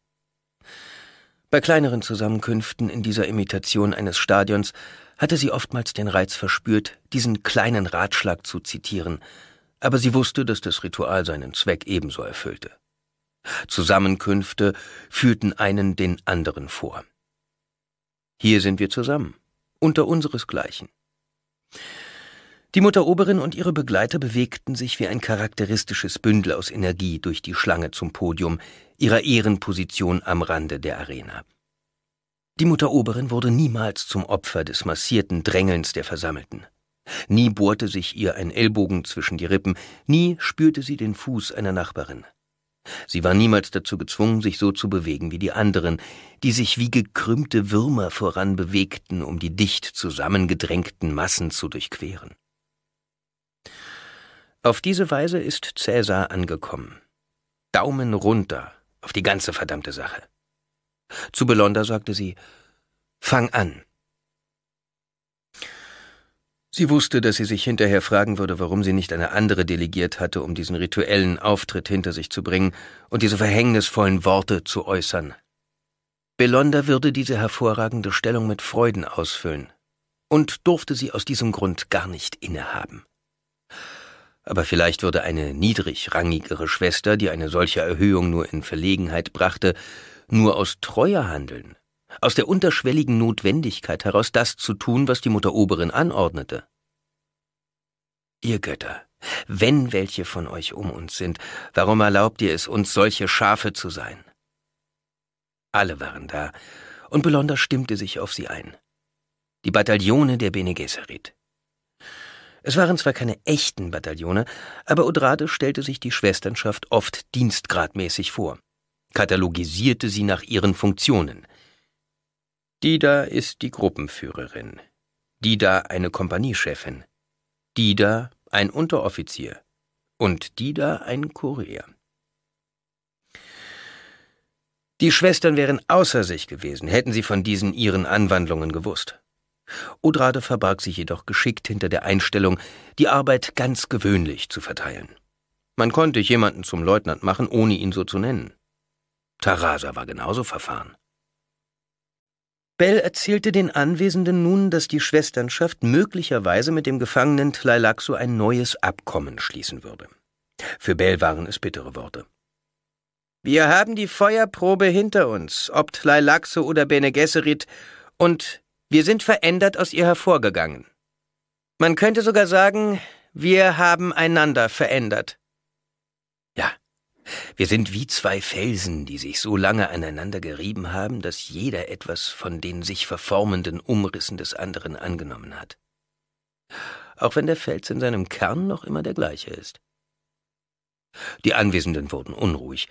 Bei kleineren Zusammenkünften in dieser Imitation eines Stadions hatte sie oftmals den Reiz verspürt, diesen kleinen Ratschlag zu zitieren, aber sie wusste, dass das Ritual seinen Zweck ebenso erfüllte. Zusammenkünfte führten einen den anderen vor. Hier sind wir zusammen, unter unseresgleichen. Die Mutter Oberin und ihre Begleiter bewegten sich wie ein charakteristisches Bündel aus Energie durch die Schlange zum Podium, ihrer Ehrenposition am Rande der Arena. Die Mutter Oberin wurde niemals zum Opfer des massierten Drängelns der Versammelten. Nie bohrte sich ihr ein Ellbogen zwischen die Rippen, nie spürte sie den Fuß einer Nachbarin. Sie war niemals dazu gezwungen, sich so zu bewegen wie die anderen, die sich wie gekrümmte Würmer voran bewegten, um die dicht zusammengedrängten Massen zu durchqueren. Auf diese Weise ist Cäsar angekommen. Daumen runter auf die ganze verdammte Sache. Zu Belonda sagte sie, Fang an. Sie wusste, dass sie sich hinterher fragen würde, warum sie nicht eine andere delegiert hatte, um diesen rituellen Auftritt hinter sich zu bringen und diese verhängnisvollen Worte zu äußern. Belonda würde diese hervorragende Stellung mit Freuden ausfüllen und durfte sie aus diesem Grund gar nicht innehaben aber vielleicht würde eine niedrigrangigere Schwester, die eine solche Erhöhung nur in Verlegenheit brachte, nur aus Treue handeln, aus der unterschwelligen Notwendigkeit heraus das zu tun, was die Mutter Oberin anordnete. Ihr Götter, wenn welche von euch um uns sind, warum erlaubt ihr es uns, solche Schafe zu sein? Alle waren da, und Belonda stimmte sich auf sie ein. Die Bataillone der Bene Gesserit. Es waren zwar keine echten Bataillone, aber Odrade stellte sich die Schwesternschaft oft dienstgradmäßig vor, katalogisierte sie nach ihren Funktionen. Die da ist die Gruppenführerin, die da eine Kompaniechefin, die da ein Unteroffizier und die da ein Kurier. Die Schwestern wären außer sich gewesen, hätten sie von diesen ihren Anwandlungen gewusst. Odrade verbarg sich jedoch geschickt hinter der Einstellung, die Arbeit ganz gewöhnlich zu verteilen. Man konnte jemanden zum Leutnant machen, ohne ihn so zu nennen. Tarasa war genauso verfahren. Bell erzählte den Anwesenden nun, dass die Schwesternschaft möglicherweise mit dem Gefangenen Tlailakso ein neues Abkommen schließen würde. Für Bell waren es bittere Worte. Wir haben die Feuerprobe hinter uns, ob Tlailakso oder Bene Gesserit, und wir sind verändert aus ihr hervorgegangen. Man könnte sogar sagen, wir haben einander verändert. Ja, wir sind wie zwei Felsen, die sich so lange aneinander gerieben haben, dass jeder etwas von den sich verformenden Umrissen des anderen angenommen hat. Auch wenn der Fels in seinem Kern noch immer der gleiche ist. Die Anwesenden wurden unruhig.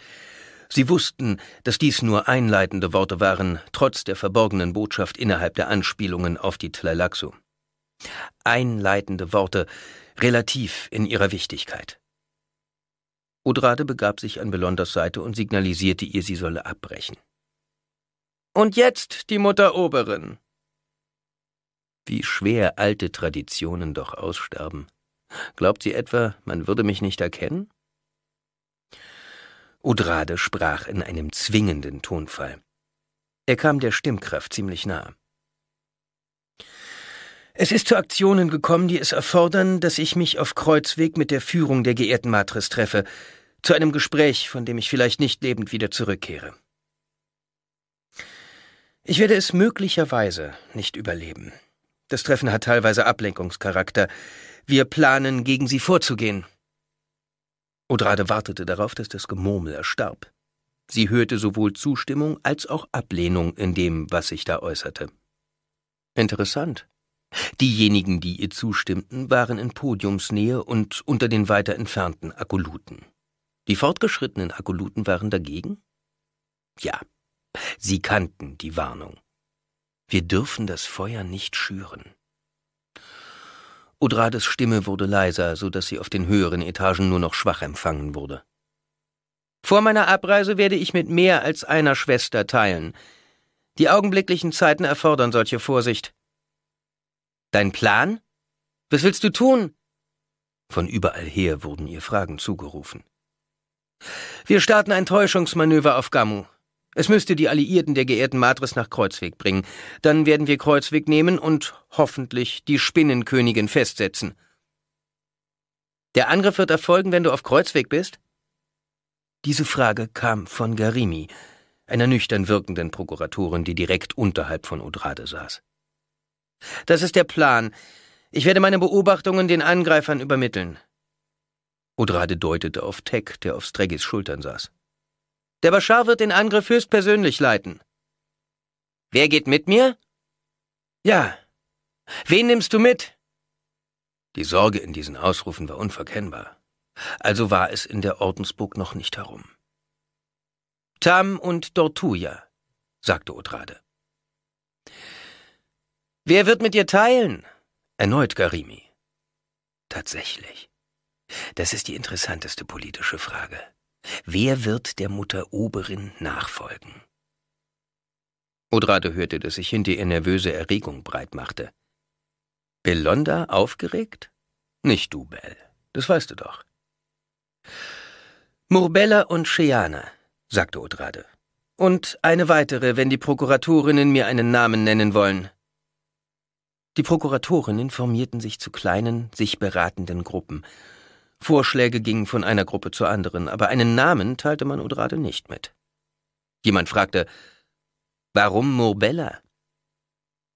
Sie wussten, dass dies nur einleitende Worte waren, trotz der verborgenen Botschaft innerhalb der Anspielungen auf die Tlailaxu. Einleitende Worte, relativ in ihrer Wichtigkeit. Odrade begab sich an Belondas Seite und signalisierte ihr, sie solle abbrechen. Und jetzt die Mutter Oberin. Wie schwer alte Traditionen doch aussterben. Glaubt sie etwa, man würde mich nicht erkennen? Udrade sprach in einem zwingenden Tonfall. Er kam der Stimmkraft ziemlich nahe. Es ist zu Aktionen gekommen, die es erfordern, dass ich mich auf Kreuzweg mit der Führung der geehrten Matris treffe, zu einem Gespräch, von dem ich vielleicht nicht lebend wieder zurückkehre. Ich werde es möglicherweise nicht überleben. Das Treffen hat teilweise Ablenkungscharakter. Wir planen, gegen sie vorzugehen. Odrade wartete darauf, dass das Gemurmel erstarb. Sie hörte sowohl Zustimmung als auch Ablehnung in dem, was sich da äußerte. Interessant. Diejenigen, die ihr zustimmten, waren in Podiumsnähe und unter den weiter entfernten Akkoluten. Die fortgeschrittenen Akkoluten waren dagegen? Ja, sie kannten die Warnung. Wir dürfen das Feuer nicht schüren. Odrades Stimme wurde leiser, so dass sie auf den höheren Etagen nur noch schwach empfangen wurde. Vor meiner Abreise werde ich mit mehr als einer Schwester teilen. Die augenblicklichen Zeiten erfordern solche Vorsicht. Dein Plan? Was willst du tun? Von überall her wurden ihr Fragen zugerufen. Wir starten ein Täuschungsmanöver auf Gamu. Es müsste die Alliierten der geehrten Matris nach Kreuzweg bringen. Dann werden wir Kreuzweg nehmen und hoffentlich die Spinnenkönigin festsetzen. Der Angriff wird erfolgen, wenn du auf Kreuzweg bist? Diese Frage kam von Garimi, einer nüchtern wirkenden Prokuratorin, die direkt unterhalb von Odrade saß. Das ist der Plan. Ich werde meine Beobachtungen den Angreifern übermitteln. Odrade deutete auf Tech, der auf Stregis Schultern saß. Der Bashar wird den Angriff höchstpersönlich leiten. Wer geht mit mir? Ja. Wen nimmst du mit? Die Sorge in diesen Ausrufen war unverkennbar. Also war es in der Ordensburg noch nicht herum. Tam und Dortuja, sagte Otrade. Wer wird mit dir teilen? Erneut Garimi. Tatsächlich. Das ist die interessanteste politische Frage. Wer wird der Mutter Oberin nachfolgen? Odrade hörte, dass sich hinter ihr nervöse Erregung breitmachte. Belonda aufgeregt? Nicht du, Bell. Das weißt du doch. Murbella und Cheana, sagte Odrade. Und eine weitere, wenn die Prokuratorinnen mir einen Namen nennen wollen. Die Prokuratorinnen formierten sich zu kleinen, sich beratenden Gruppen, Vorschläge gingen von einer Gruppe zur anderen, aber einen Namen teilte man Udrade nicht mit. Jemand fragte, warum Murbella?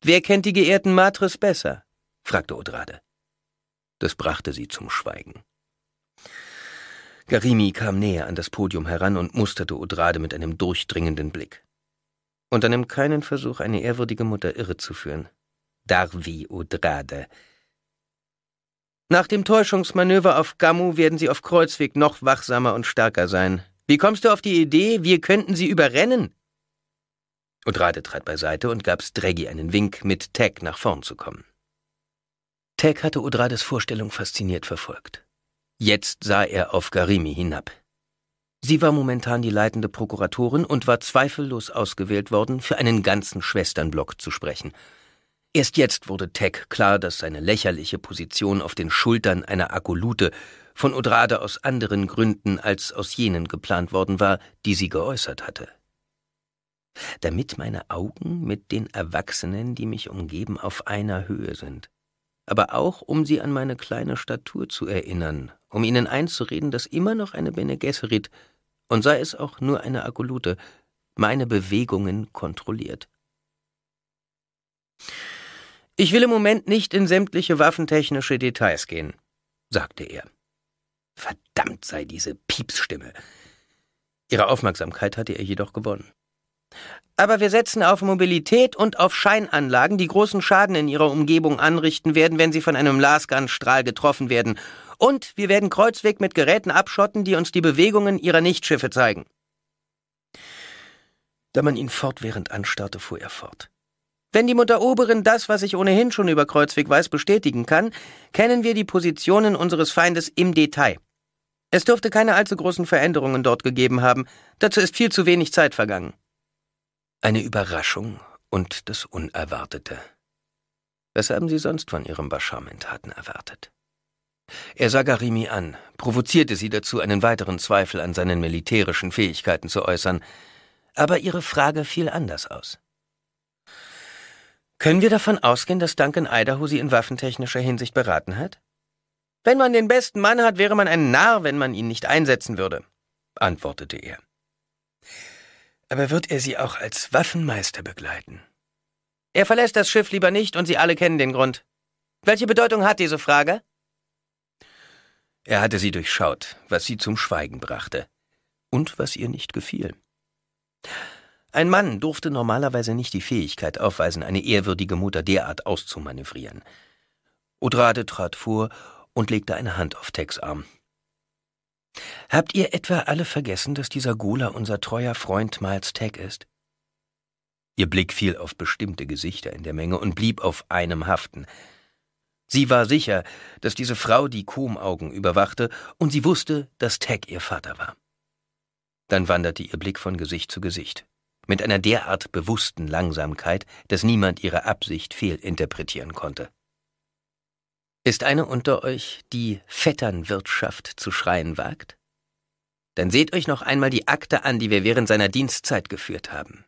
Wer kennt die geehrten Matres besser? fragte Udrade. Das brachte sie zum Schweigen. Garimi kam näher an das Podium heran und musterte Udrade mit einem durchdringenden Blick. Unternahm keinen Versuch, eine ehrwürdige Mutter irrezuführen. Darvi Udrade, nach dem Täuschungsmanöver auf Gamu werden sie auf Kreuzweg noch wachsamer und stärker sein. Wie kommst du auf die Idee, wir könnten sie überrennen? Udrade trat beiseite und gab Streggy einen Wink, mit Tag nach vorn zu kommen. Tag hatte Udrades Vorstellung fasziniert verfolgt. Jetzt sah er auf Garimi hinab. Sie war momentan die leitende Prokuratorin und war zweifellos ausgewählt worden, für einen ganzen Schwesternblock zu sprechen – Erst jetzt wurde Tech klar, dass seine lächerliche Position auf den Schultern einer Akolute von Odrade aus anderen Gründen als aus jenen geplant worden war, die sie geäußert hatte. Damit meine Augen mit den Erwachsenen, die mich umgeben, auf einer Höhe sind, aber auch um sie an meine kleine Statur zu erinnern, um ihnen einzureden, dass immer noch eine Bene Gesserit, und sei es auch nur eine Akolute, meine Bewegungen kontrolliert. Ich will im Moment nicht in sämtliche waffentechnische Details gehen, sagte er. Verdammt sei diese Piepsstimme. Ihre Aufmerksamkeit hatte er jedoch gewonnen. Aber wir setzen auf Mobilität und auf Scheinanlagen, die großen Schaden in ihrer Umgebung anrichten werden, wenn sie von einem Lasgun-Strahl getroffen werden. Und wir werden Kreuzweg mit Geräten abschotten, die uns die Bewegungen ihrer Nichtschiffe zeigen. Da man ihn fortwährend anstarrte, fuhr er fort. Wenn die Mutter Oberin das, was ich ohnehin schon über Kreuzweg weiß, bestätigen kann, kennen wir die Positionen unseres Feindes im Detail. Es dürfte keine allzu großen Veränderungen dort gegeben haben, dazu ist viel zu wenig Zeit vergangen. Eine Überraschung und das Unerwartete. Was haben Sie sonst von Ihrem Bashar-Mentaten erwartet? Er sah Garimi an, provozierte sie dazu, einen weiteren Zweifel an seinen militärischen Fähigkeiten zu äußern, aber ihre Frage fiel anders aus. Können wir davon ausgehen, dass Duncan Idaho Sie in waffentechnischer Hinsicht beraten hat? Wenn man den besten Mann hat, wäre man ein Narr, wenn man ihn nicht einsetzen würde, antwortete er. Aber wird er Sie auch als Waffenmeister begleiten? Er verlässt das Schiff lieber nicht, und Sie alle kennen den Grund. Welche Bedeutung hat diese Frage? Er hatte sie durchschaut, was sie zum Schweigen brachte und was ihr nicht gefiel. Ein Mann durfte normalerweise nicht die Fähigkeit aufweisen, eine ehrwürdige Mutter derart auszumanövrieren. Odrade trat vor und legte eine Hand auf Tex Arm. Habt ihr etwa alle vergessen, dass dieser Gola unser treuer Freund Miles Tag ist? Ihr Blick fiel auf bestimmte Gesichter in der Menge und blieb auf einem haften. Sie war sicher, dass diese Frau die Komaugen überwachte, und sie wusste, dass Tag ihr Vater war. Dann wanderte ihr Blick von Gesicht zu Gesicht mit einer derart bewussten Langsamkeit, dass niemand ihre Absicht fehlinterpretieren konnte. Ist eine unter euch, die Vetternwirtschaft zu schreien wagt? Dann seht euch noch einmal die Akte an, die wir während seiner Dienstzeit geführt haben.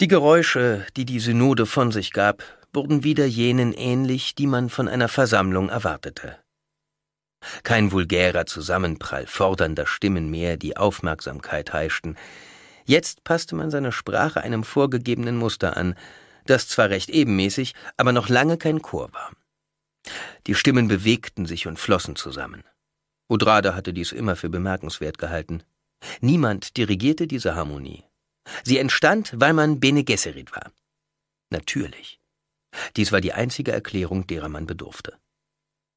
Die Geräusche, die die Synode von sich gab, wurden wieder jenen ähnlich, die man von einer Versammlung erwartete. Kein vulgärer Zusammenprall fordernder Stimmen mehr, die Aufmerksamkeit heischten. Jetzt passte man seine Sprache einem vorgegebenen Muster an, das zwar recht ebenmäßig, aber noch lange kein Chor war. Die Stimmen bewegten sich und flossen zusammen. Odrade hatte dies immer für bemerkenswert gehalten. Niemand dirigierte diese Harmonie. Sie entstand, weil man Bene Gesserit war. Natürlich. Dies war die einzige Erklärung, derer man bedurfte.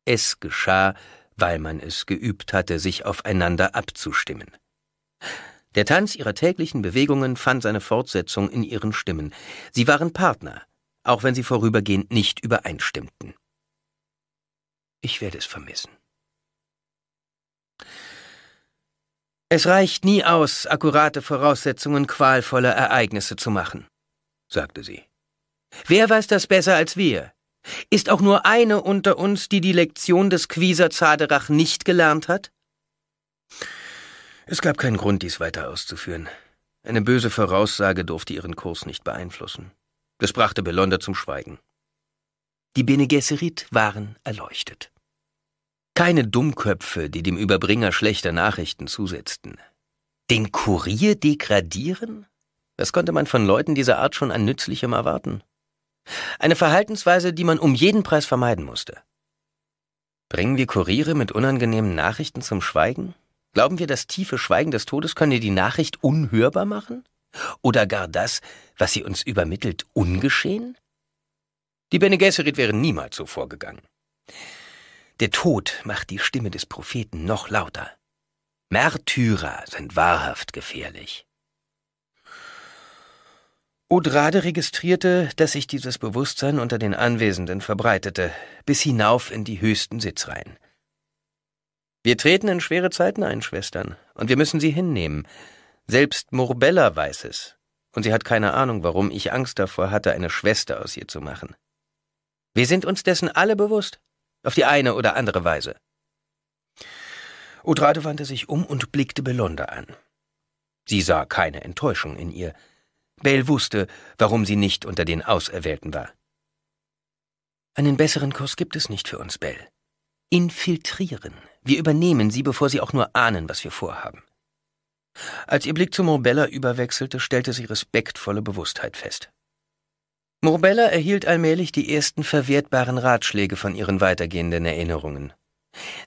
Es geschah, weil man es geübt hatte, sich aufeinander abzustimmen. Der Tanz ihrer täglichen Bewegungen fand seine Fortsetzung in ihren Stimmen. Sie waren Partner, auch wenn sie vorübergehend nicht übereinstimmten. Ich werde es vermissen. Es reicht nie aus, akkurate Voraussetzungen qualvoller Ereignisse zu machen, sagte sie. Wer weiß das besser als wir? Ist auch nur eine unter uns, die die Lektion des Quieser Zaderach nicht gelernt hat? Es gab keinen Grund, dies weiter auszuführen. Eine böse Voraussage durfte ihren Kurs nicht beeinflussen. Das brachte Belonda zum Schweigen. Die Bene Gesserit waren erleuchtet. Keine Dummköpfe, die dem Überbringer schlechter Nachrichten zusetzten. Den Kurier degradieren? Das konnte man von Leuten dieser Art schon an Nützlichem erwarten. Eine Verhaltensweise, die man um jeden Preis vermeiden musste. Bringen wir Kuriere mit unangenehmen Nachrichten zum Schweigen? Glauben wir, das tiefe Schweigen des Todes könne die Nachricht unhörbar machen? Oder gar das, was sie uns übermittelt, ungeschehen? Die Bene Gesserit wäre niemals so vorgegangen. Der Tod macht die Stimme des Propheten noch lauter. Märtyrer sind wahrhaft gefährlich. Odrade registrierte, dass sich dieses Bewusstsein unter den Anwesenden verbreitete, bis hinauf in die höchsten Sitzreihen. Wir treten in schwere Zeiten ein, Schwestern, und wir müssen sie hinnehmen. Selbst Murbella weiß es, und sie hat keine Ahnung, warum ich Angst davor hatte, eine Schwester aus ihr zu machen. Wir sind uns dessen alle bewusst, auf die eine oder andere Weise. Odrade wandte sich um und blickte Belonda an. Sie sah keine Enttäuschung in ihr, Bell wusste, warum sie nicht unter den Auserwählten war. Einen besseren Kurs gibt es nicht für uns, Bell. Infiltrieren. Wir übernehmen sie, bevor sie auch nur ahnen, was wir vorhaben. Als ihr Blick zu Morbella überwechselte, stellte sie respektvolle Bewusstheit fest. Morbella erhielt allmählich die ersten verwertbaren Ratschläge von ihren weitergehenden Erinnerungen.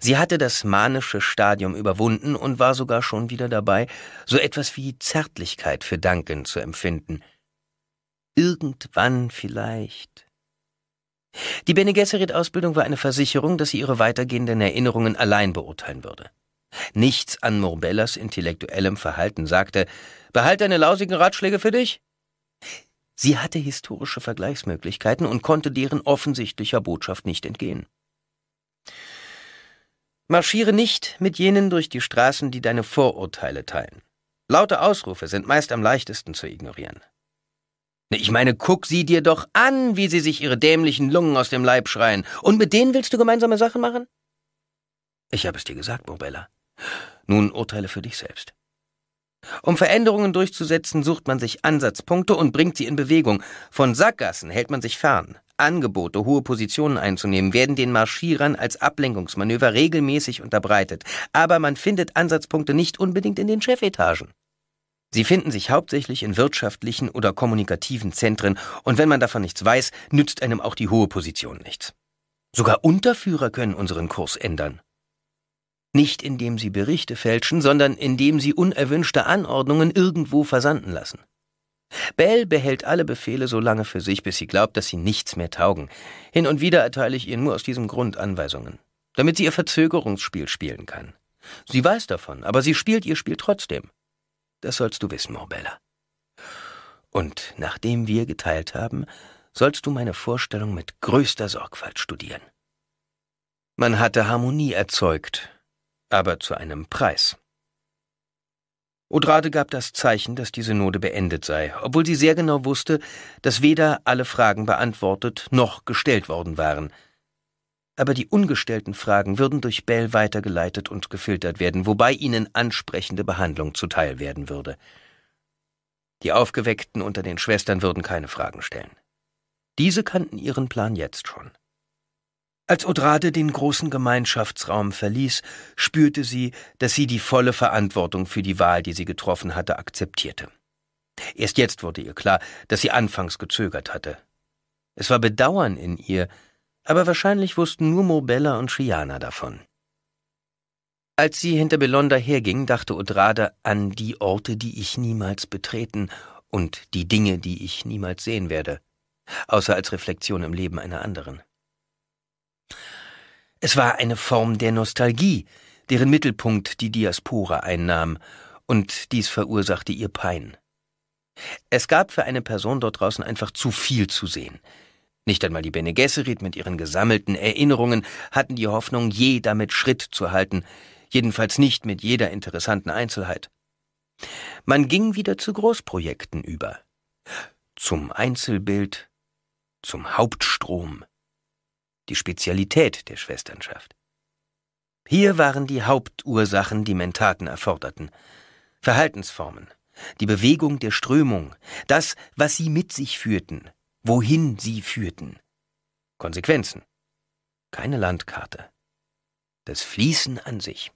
Sie hatte das manische Stadium überwunden und war sogar schon wieder dabei, so etwas wie Zärtlichkeit für Duncan zu empfinden. Irgendwann vielleicht. Die Bene Gesserit Ausbildung war eine Versicherung, dass sie ihre weitergehenden Erinnerungen allein beurteilen würde. Nichts an Morbellas intellektuellem Verhalten sagte, behalt deine lausigen Ratschläge für dich. Sie hatte historische Vergleichsmöglichkeiten und konnte deren offensichtlicher Botschaft nicht entgehen. Marschiere nicht mit jenen durch die Straßen, die deine Vorurteile teilen. Laute Ausrufe sind meist am leichtesten zu ignorieren. Ne, ich meine, guck sie dir doch an, wie sie sich ihre dämlichen Lungen aus dem Leib schreien. Und mit denen willst du gemeinsame Sachen machen? Ich habe es dir gesagt, Bobella. Nun urteile für dich selbst. Um Veränderungen durchzusetzen, sucht man sich Ansatzpunkte und bringt sie in Bewegung. Von Sackgassen hält man sich fern. Angebote, hohe Positionen einzunehmen, werden den Marschierern als Ablenkungsmanöver regelmäßig unterbreitet, aber man findet Ansatzpunkte nicht unbedingt in den Chefetagen. Sie finden sich hauptsächlich in wirtschaftlichen oder kommunikativen Zentren, und wenn man davon nichts weiß, nützt einem auch die hohe Position nichts. Sogar Unterführer können unseren Kurs ändern. Nicht indem sie Berichte fälschen, sondern indem sie unerwünschte Anordnungen irgendwo versanden lassen. Belle behält alle Befehle so lange für sich, bis sie glaubt, dass sie nichts mehr taugen. Hin und wieder erteile ich ihr nur aus diesem Grund Anweisungen, damit sie ihr Verzögerungsspiel spielen kann. Sie weiß davon, aber sie spielt ihr Spiel trotzdem. Das sollst du wissen, Morbella. Und nachdem wir geteilt haben, sollst du meine Vorstellung mit größter Sorgfalt studieren. Man hatte Harmonie erzeugt, aber zu einem Preis. Odrade gab das Zeichen, dass die Synode beendet sei, obwohl sie sehr genau wusste, dass weder alle Fragen beantwortet noch gestellt worden waren. Aber die ungestellten Fragen würden durch Bell weitergeleitet und gefiltert werden, wobei ihnen ansprechende Behandlung zuteil werden würde. Die Aufgeweckten unter den Schwestern würden keine Fragen stellen. Diese kannten ihren Plan jetzt schon. Als Odrade den großen Gemeinschaftsraum verließ, spürte sie, dass sie die volle Verantwortung für die Wahl, die sie getroffen hatte, akzeptierte. Erst jetzt wurde ihr klar, dass sie anfangs gezögert hatte. Es war Bedauern in ihr, aber wahrscheinlich wussten nur Mobella und Shiana davon. Als sie hinter Belonda herging, dachte Odrade an die Orte, die ich niemals betreten und die Dinge, die ich niemals sehen werde, außer als Reflexion im Leben einer anderen. Es war eine Form der Nostalgie, deren Mittelpunkt die Diaspora einnahm, und dies verursachte ihr Pein. Es gab für eine Person dort draußen einfach zu viel zu sehen. Nicht einmal die Bene Gesserit mit ihren gesammelten Erinnerungen hatten die Hoffnung, je damit Schritt zu halten, jedenfalls nicht mit jeder interessanten Einzelheit. Man ging wieder zu Großprojekten über. Zum Einzelbild, zum Hauptstrom die Spezialität der Schwesternschaft. Hier waren die Hauptursachen, die Mentaten erforderten. Verhaltensformen, die Bewegung der Strömung, das, was sie mit sich führten, wohin sie führten. Konsequenzen. Keine Landkarte. Das Fließen an sich.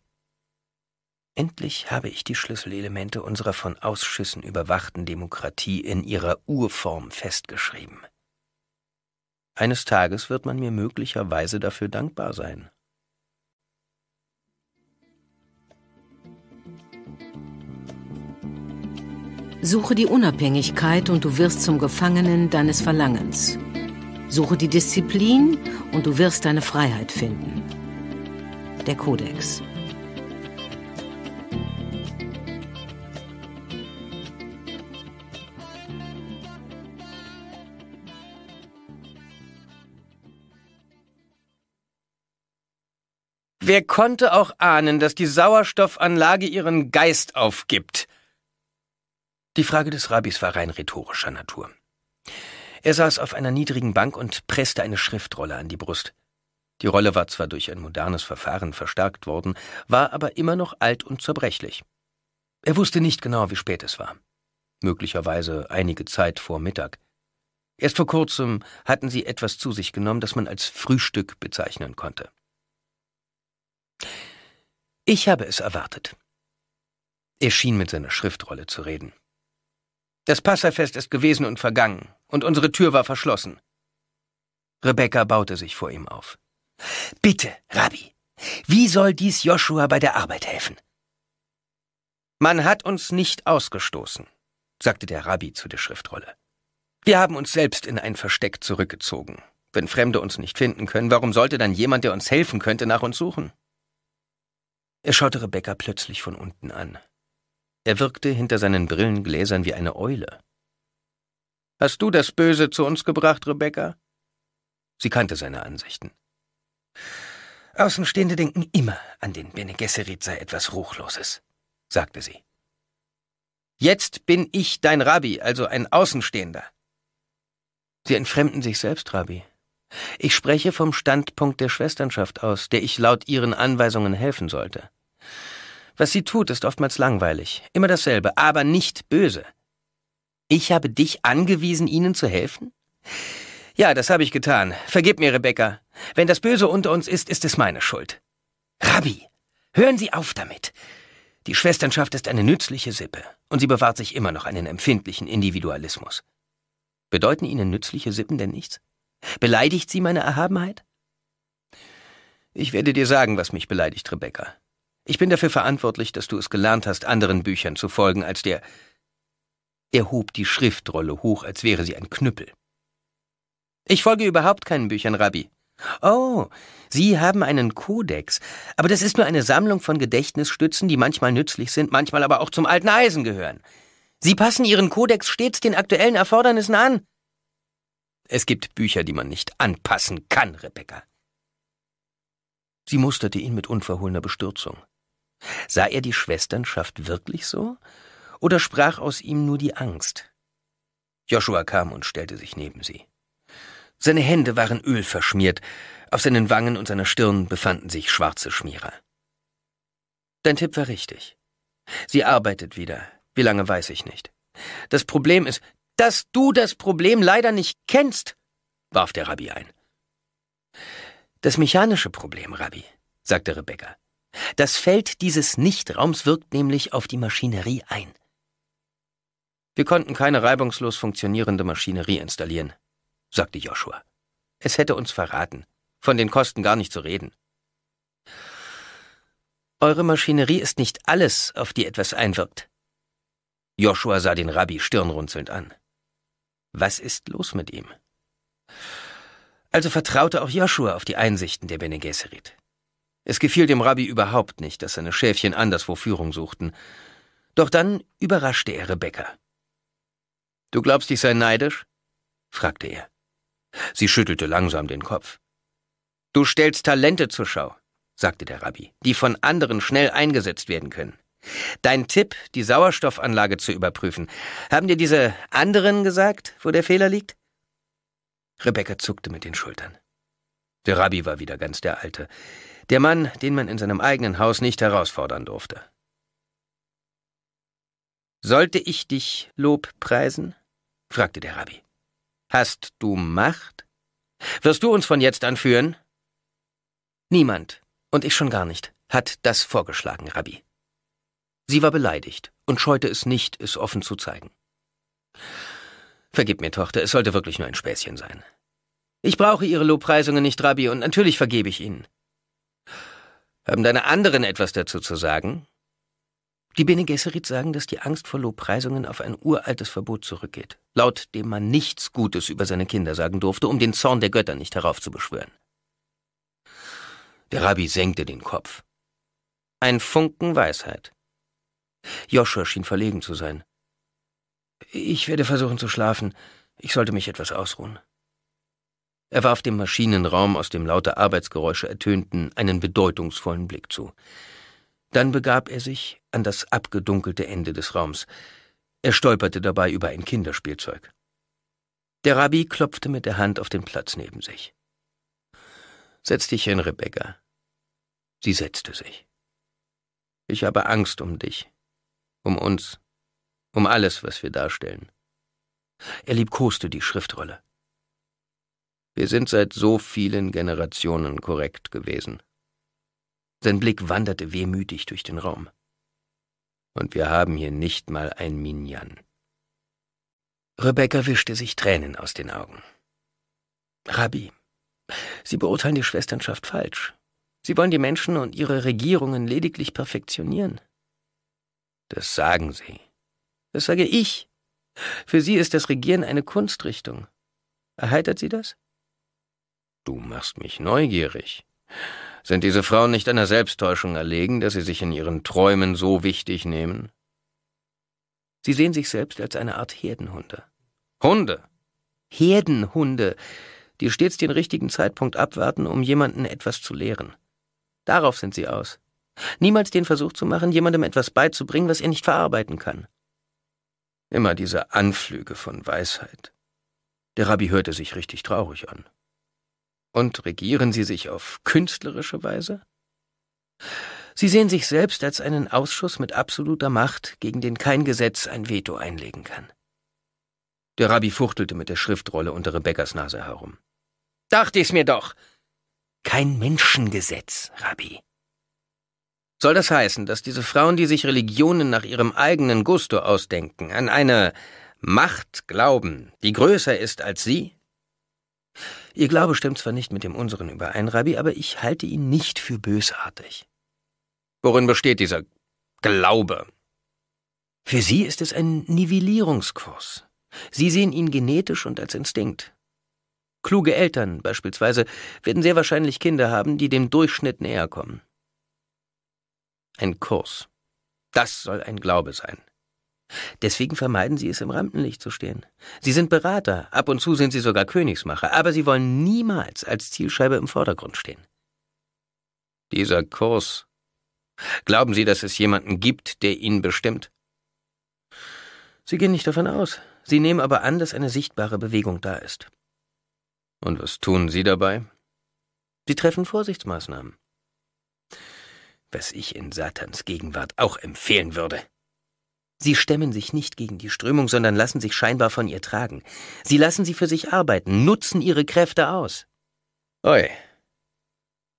Endlich habe ich die Schlüsselelemente unserer von Ausschüssen überwachten Demokratie in ihrer Urform festgeschrieben. Eines Tages wird man mir möglicherweise dafür dankbar sein. Suche die Unabhängigkeit und du wirst zum Gefangenen deines Verlangens. Suche die Disziplin und du wirst deine Freiheit finden. Der Kodex. Wer konnte auch ahnen, dass die Sauerstoffanlage ihren Geist aufgibt? Die Frage des Rabbis war rein rhetorischer Natur. Er saß auf einer niedrigen Bank und presste eine Schriftrolle an die Brust. Die Rolle war zwar durch ein modernes Verfahren verstärkt worden, war aber immer noch alt und zerbrechlich. Er wusste nicht genau, wie spät es war. Möglicherweise einige Zeit vor Mittag. Erst vor kurzem hatten sie etwas zu sich genommen, das man als Frühstück bezeichnen konnte. Ich habe es erwartet. Er schien mit seiner Schriftrolle zu reden. Das Passafest ist gewesen und vergangen, und unsere Tür war verschlossen. Rebecca baute sich vor ihm auf. Bitte, Rabbi, wie soll dies Joshua bei der Arbeit helfen? Man hat uns nicht ausgestoßen, sagte der Rabbi zu der Schriftrolle. Wir haben uns selbst in ein Versteck zurückgezogen. Wenn Fremde uns nicht finden können, warum sollte dann jemand, der uns helfen könnte, nach uns suchen? Er schaute Rebecca plötzlich von unten an. Er wirkte hinter seinen Brillengläsern wie eine Eule. Hast du das Böse zu uns gebracht, Rebecca? Sie kannte seine Ansichten. Außenstehende denken immer, an den Bene Gesserit sei etwas Ruchloses, sagte sie. Jetzt bin ich dein Rabbi, also ein Außenstehender. Sie entfremden sich selbst, Rabbi, ich spreche vom Standpunkt der Schwesternschaft aus, der ich laut ihren Anweisungen helfen sollte. Was sie tut, ist oftmals langweilig, immer dasselbe, aber nicht böse. Ich habe dich angewiesen, ihnen zu helfen? Ja, das habe ich getan. Vergib mir, Rebecca. Wenn das Böse unter uns ist, ist es meine Schuld. Rabbi, hören Sie auf damit. Die Schwesternschaft ist eine nützliche Sippe, und sie bewahrt sich immer noch einen empfindlichen Individualismus. Bedeuten Ihnen nützliche Sippen denn nichts? Beleidigt sie meine Erhabenheit? Ich werde dir sagen, was mich beleidigt, Rebecca. Ich bin dafür verantwortlich, dass du es gelernt hast, anderen Büchern zu folgen als der. Er hob die Schriftrolle hoch, als wäre sie ein Knüppel. Ich folge überhaupt keinen Büchern, Rabbi. Oh, Sie haben einen Kodex, aber das ist nur eine Sammlung von Gedächtnisstützen, die manchmal nützlich sind, manchmal aber auch zum alten Eisen gehören. Sie passen Ihren Kodex stets den aktuellen Erfordernissen an. Es gibt Bücher, die man nicht anpassen kann, Rebecca. Sie musterte ihn mit unverhohlener Bestürzung. Sah er die Schwesternschaft wirklich so? Oder sprach aus ihm nur die Angst? Joshua kam und stellte sich neben sie. Seine Hände waren ölverschmiert, auf seinen Wangen und seiner Stirn befanden sich schwarze Schmierer. Dein Tipp war richtig. Sie arbeitet wieder. Wie lange weiß ich nicht. Das Problem ist, dass du das Problem leider nicht kennst, warf der Rabbi ein. Das mechanische Problem, Rabbi, sagte Rebecca. Das Feld dieses Nichtraums wirkt nämlich auf die Maschinerie ein. Wir konnten keine reibungslos funktionierende Maschinerie installieren, sagte Joshua. Es hätte uns verraten, von den Kosten gar nicht zu reden. Eure Maschinerie ist nicht alles, auf die etwas einwirkt. Joshua sah den Rabbi stirnrunzelnd an. Was ist los mit ihm? Also vertraute auch Joshua auf die Einsichten der Bene Gesserit. Es gefiel dem Rabbi überhaupt nicht, dass seine Schäfchen anderswo Führung suchten. Doch dann überraschte er Rebecca. Du glaubst, ich sei neidisch? fragte er. Sie schüttelte langsam den Kopf. Du stellst Talente zur Schau, sagte der Rabbi, die von anderen schnell eingesetzt werden können. Dein Tipp, die Sauerstoffanlage zu überprüfen. Haben dir diese anderen gesagt, wo der Fehler liegt? Rebecca zuckte mit den Schultern. Der Rabbi war wieder ganz der Alte. Der Mann, den man in seinem eigenen Haus nicht herausfordern durfte. Sollte ich dich Lob preisen? fragte der Rabbi. Hast du Macht? Wirst du uns von jetzt an führen? Niemand, und ich schon gar nicht, hat das vorgeschlagen, Rabbi. Sie war beleidigt und scheute es nicht, es offen zu zeigen. Vergib mir, Tochter, es sollte wirklich nur ein Späßchen sein. Ich brauche Ihre Lobpreisungen nicht, Rabbi, und natürlich vergebe ich Ihnen. Haben deine anderen etwas dazu zu sagen? Die Bene Gesserit sagen, dass die Angst vor Lobpreisungen auf ein uraltes Verbot zurückgeht, laut dem man nichts Gutes über seine Kinder sagen durfte, um den Zorn der Götter nicht heraufzubeschwören. Der Rabbi senkte den Kopf. Ein Funken Weisheit. Joshua schien verlegen zu sein. Ich werde versuchen zu schlafen. Ich sollte mich etwas ausruhen. Er warf dem Maschinenraum, aus dem lauter Arbeitsgeräusche ertönten, einen bedeutungsvollen Blick zu. Dann begab er sich an das abgedunkelte Ende des Raums. Er stolperte dabei über ein Kinderspielzeug. Der Rabbi klopfte mit der Hand auf den Platz neben sich. Setz dich hin, Rebecca. Sie setzte sich. Ich habe Angst um dich, um uns, um alles, was wir darstellen. Er liebkoste die Schriftrolle. Wir sind seit so vielen Generationen korrekt gewesen. Sein Blick wanderte wehmütig durch den Raum. Und wir haben hier nicht mal ein Minyan. Rebecca wischte sich Tränen aus den Augen. Rabbi, Sie beurteilen die Schwesternschaft falsch. Sie wollen die Menschen und ihre Regierungen lediglich perfektionieren. Das sagen Sie. Das sage ich. Für Sie ist das Regieren eine Kunstrichtung. Erheitert Sie das? Du machst mich neugierig. Sind diese Frauen nicht einer Selbsttäuschung erlegen, dass sie sich in ihren Träumen so wichtig nehmen? Sie sehen sich selbst als eine Art Herdenhunde. Hunde? Herdenhunde, die stets den richtigen Zeitpunkt abwarten, um jemanden etwas zu lehren. Darauf sind sie aus. Niemals den Versuch zu machen, jemandem etwas beizubringen, was er nicht verarbeiten kann. Immer diese Anflüge von Weisheit. Der Rabbi hörte sich richtig traurig an. Und regieren sie sich auf künstlerische Weise? Sie sehen sich selbst als einen Ausschuss mit absoluter Macht, gegen den kein Gesetz ein Veto einlegen kann. Der Rabbi fuchtelte mit der Schriftrolle unter Rebekkas Nase herum. Dachte ich's mir doch! Kein Menschengesetz, Rabbi. Soll das heißen, dass diese Frauen, die sich Religionen nach ihrem eigenen Gusto ausdenken, an eine Macht glauben, die größer ist als sie? Ihr Glaube stimmt zwar nicht mit dem unseren überein, Rabbi, aber ich halte ihn nicht für bösartig. Worin besteht dieser Glaube? Für sie ist es ein Nivellierungskurs. Sie sehen ihn genetisch und als Instinkt. Kluge Eltern beispielsweise werden sehr wahrscheinlich Kinder haben, die dem Durchschnitt näher kommen. Ein Kurs. Das soll ein Glaube sein. Deswegen vermeiden sie es, im Rampenlicht zu stehen. Sie sind Berater, ab und zu sind sie sogar Königsmacher, aber sie wollen niemals als Zielscheibe im Vordergrund stehen. Dieser Kurs. Glauben Sie, dass es jemanden gibt, der ihn bestimmt? Sie gehen nicht davon aus. Sie nehmen aber an, dass eine sichtbare Bewegung da ist. Und was tun Sie dabei? Sie treffen Vorsichtsmaßnahmen was ich in Satans Gegenwart auch empfehlen würde. Sie stemmen sich nicht gegen die Strömung, sondern lassen sich scheinbar von ihr tragen. Sie lassen sie für sich arbeiten, nutzen ihre Kräfte aus. Oi.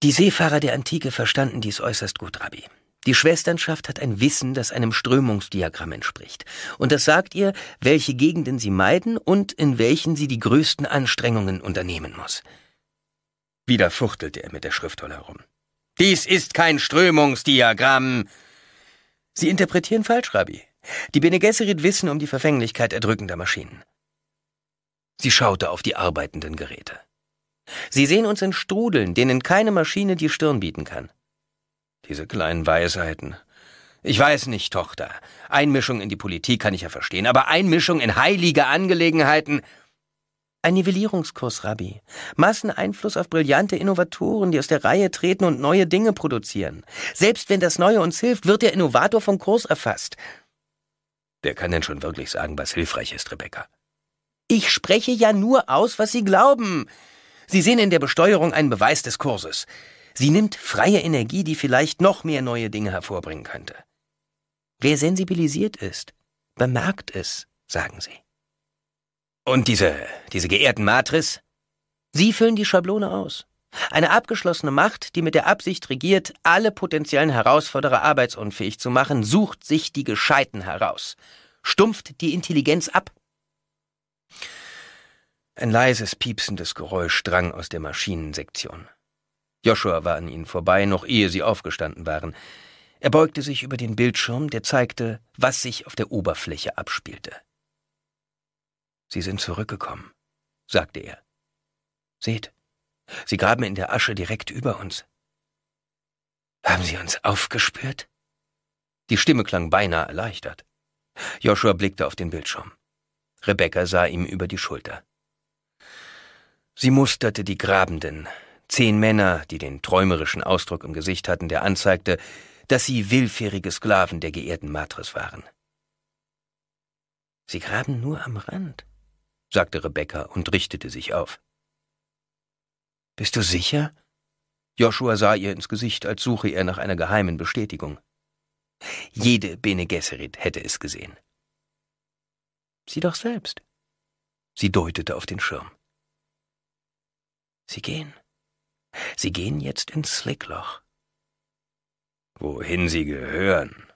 Die Seefahrer der Antike verstanden dies äußerst gut, Rabbi. Die Schwesternschaft hat ein Wissen, das einem Strömungsdiagramm entspricht. Und das sagt ihr, welche Gegenden sie meiden und in welchen sie die größten Anstrengungen unternehmen muss. Wieder fuchtelte er mit der Schriftrolle herum. Dies ist kein Strömungsdiagramm. Sie interpretieren falsch, Rabbi. Die Bene Gesserit wissen um die Verfänglichkeit erdrückender Maschinen. Sie schaute auf die arbeitenden Geräte. Sie sehen uns in Strudeln, denen keine Maschine die Stirn bieten kann. Diese kleinen Weisheiten. Ich weiß nicht, Tochter. Einmischung in die Politik kann ich ja verstehen, aber Einmischung in heilige Angelegenheiten. Ein Nivellierungskurs, Rabbi. Masseneinfluss auf brillante Innovatoren, die aus der Reihe treten und neue Dinge produzieren. Selbst wenn das Neue uns hilft, wird der Innovator vom Kurs erfasst. Wer kann denn schon wirklich sagen, was hilfreich ist, Rebecca? Ich spreche ja nur aus, was Sie glauben. Sie sehen in der Besteuerung einen Beweis des Kurses. Sie nimmt freie Energie, die vielleicht noch mehr neue Dinge hervorbringen könnte. Wer sensibilisiert ist, bemerkt es, sagen Sie. Und diese, diese geehrten Matris? Sie füllen die Schablone aus. Eine abgeschlossene Macht, die mit der Absicht regiert, alle potenziellen Herausforderer arbeitsunfähig zu machen, sucht sich die Gescheiten heraus, stumpft die Intelligenz ab. Ein leises, piepsendes Geräusch drang aus der Maschinensektion. Joshua war an ihnen vorbei, noch ehe sie aufgestanden waren. Er beugte sich über den Bildschirm, der zeigte, was sich auf der Oberfläche abspielte. Sie sind zurückgekommen, sagte er. Seht, sie graben in der Asche direkt über uns. Haben sie uns aufgespürt? Die Stimme klang beinahe erleichtert. Joshua blickte auf den Bildschirm. Rebecca sah ihm über die Schulter. Sie musterte die Grabenden, zehn Männer, die den träumerischen Ausdruck im Gesicht hatten, der anzeigte, dass sie willfährige Sklaven der geehrten Matris waren. Sie graben nur am Rand, sagte Rebecca und richtete sich auf. Bist du sicher? Joshua sah ihr ins Gesicht, als suche er nach einer geheimen Bestätigung. Jede Bene Gesserit hätte es gesehen. Sieh doch selbst. Sie deutete auf den Schirm. Sie gehen. Sie gehen jetzt ins Slickloch. Wohin sie gehören,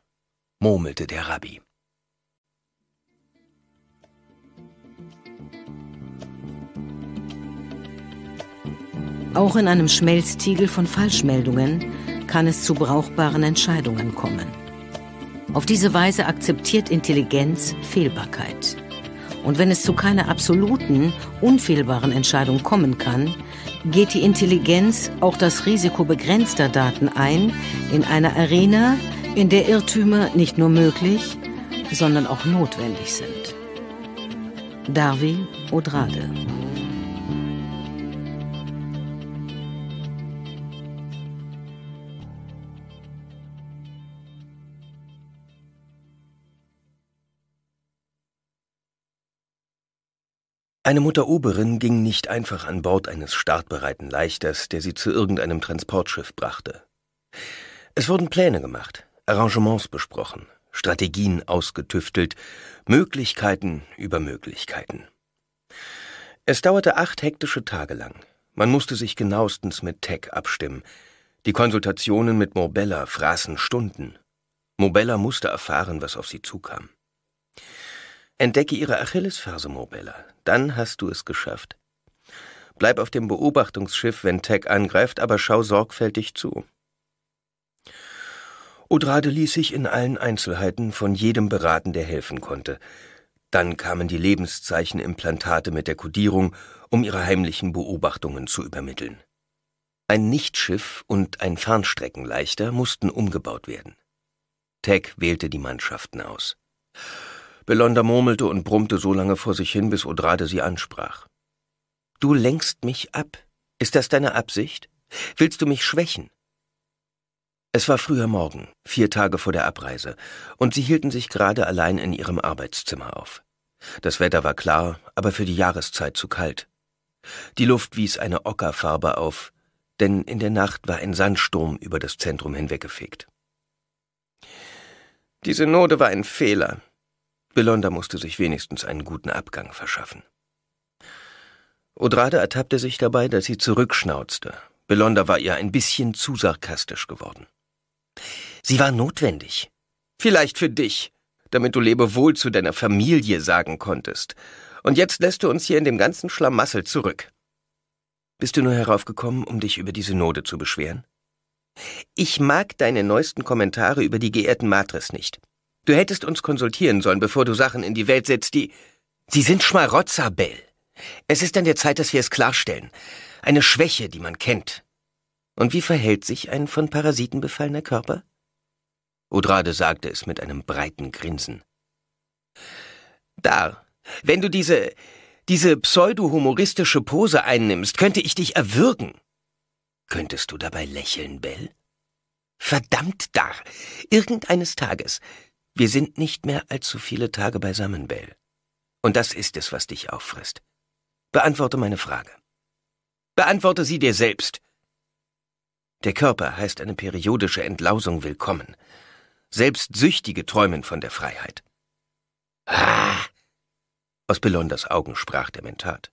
murmelte der Rabbi. Auch in einem Schmelztiegel von Falschmeldungen kann es zu brauchbaren Entscheidungen kommen. Auf diese Weise akzeptiert Intelligenz Fehlbarkeit. Und wenn es zu keiner absoluten, unfehlbaren Entscheidung kommen kann, geht die Intelligenz auch das Risiko begrenzter Daten ein in einer Arena, in der Irrtümer nicht nur möglich, sondern auch notwendig sind. Darwin Odrade Eine Mutteroberin ging nicht einfach an Bord eines startbereiten Leichters, der sie zu irgendeinem Transportschiff brachte. Es wurden Pläne gemacht, Arrangements besprochen, Strategien ausgetüftelt, Möglichkeiten über Möglichkeiten. Es dauerte acht hektische Tage lang. Man musste sich genauestens mit Tech abstimmen. Die Konsultationen mit Mobella fraßen Stunden. Mobella musste erfahren, was auf sie zukam. Entdecke ihre Achillesferse, Mobella dann hast du es geschafft. Bleib auf dem Beobachtungsschiff, wenn Tech angreift, aber schau sorgfältig zu. Odrade ließ sich in allen Einzelheiten von jedem beraten, der helfen konnte. Dann kamen die Lebenszeichenimplantate mit der Kodierung, um ihre heimlichen Beobachtungen zu übermitteln. Ein Nichtschiff und ein Fernstreckenleichter mussten umgebaut werden. Tech wählte die Mannschaften aus. Belonda murmelte und brummte so lange vor sich hin, bis Odrade sie ansprach. Du lenkst mich ab. Ist das deine Absicht? Willst du mich schwächen? Es war früher Morgen, vier Tage vor der Abreise, und sie hielten sich gerade allein in ihrem Arbeitszimmer auf. Das Wetter war klar, aber für die Jahreszeit zu kalt. Die Luft wies eine Ockerfarbe auf, denn in der Nacht war ein Sandsturm über das Zentrum hinweggefegt. Diese Note war ein Fehler, Belonda musste sich wenigstens einen guten Abgang verschaffen. Odrade ertappte sich dabei, dass sie zurückschnauzte. Belonda war ihr ein bisschen zu sarkastisch geworden. Sie war notwendig. Vielleicht für dich, damit du Lebewohl zu deiner Familie sagen konntest. Und jetzt lässt du uns hier in dem ganzen Schlamassel zurück. Bist du nur heraufgekommen, um dich über diese Synode zu beschweren? Ich mag deine neuesten Kommentare über die geehrten Matres nicht. Du hättest uns konsultieren sollen, bevor du Sachen in die Welt setzt, die... Sie sind Schmarotzer, Bell. Es ist an der Zeit, dass wir es klarstellen. Eine Schwäche, die man kennt. Und wie verhält sich ein von Parasiten befallener Körper? Odrade sagte es mit einem breiten Grinsen. Da, wenn du diese, diese pseudo-humoristische Pose einnimmst, könnte ich dich erwürgen. Könntest du dabei lächeln, Bell? Verdammt da! Irgendeines Tages wir sind nicht mehr allzu viele Tage beisammen, Bell. Und das ist es, was dich auffrisst. Beantworte meine Frage. Beantworte sie dir selbst. Der Körper heißt eine periodische Entlausung willkommen. Selbst Süchtige träumen von der Freiheit. Ah! Aus Belondas Augen sprach der Mentat.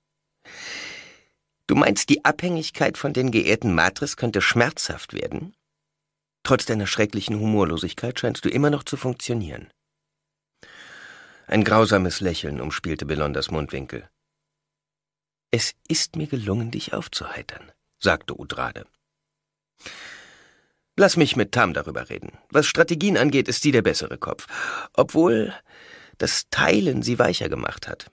Du meinst, die Abhängigkeit von den geehrten Matris könnte schmerzhaft werden? Trotz deiner schrecklichen Humorlosigkeit scheinst du immer noch zu funktionieren. Ein grausames Lächeln umspielte Belondas Mundwinkel. Es ist mir gelungen, dich aufzuheitern, sagte Udrade. Lass mich mit Tam darüber reden. Was Strategien angeht, ist sie der bessere Kopf, obwohl das Teilen sie weicher gemacht hat.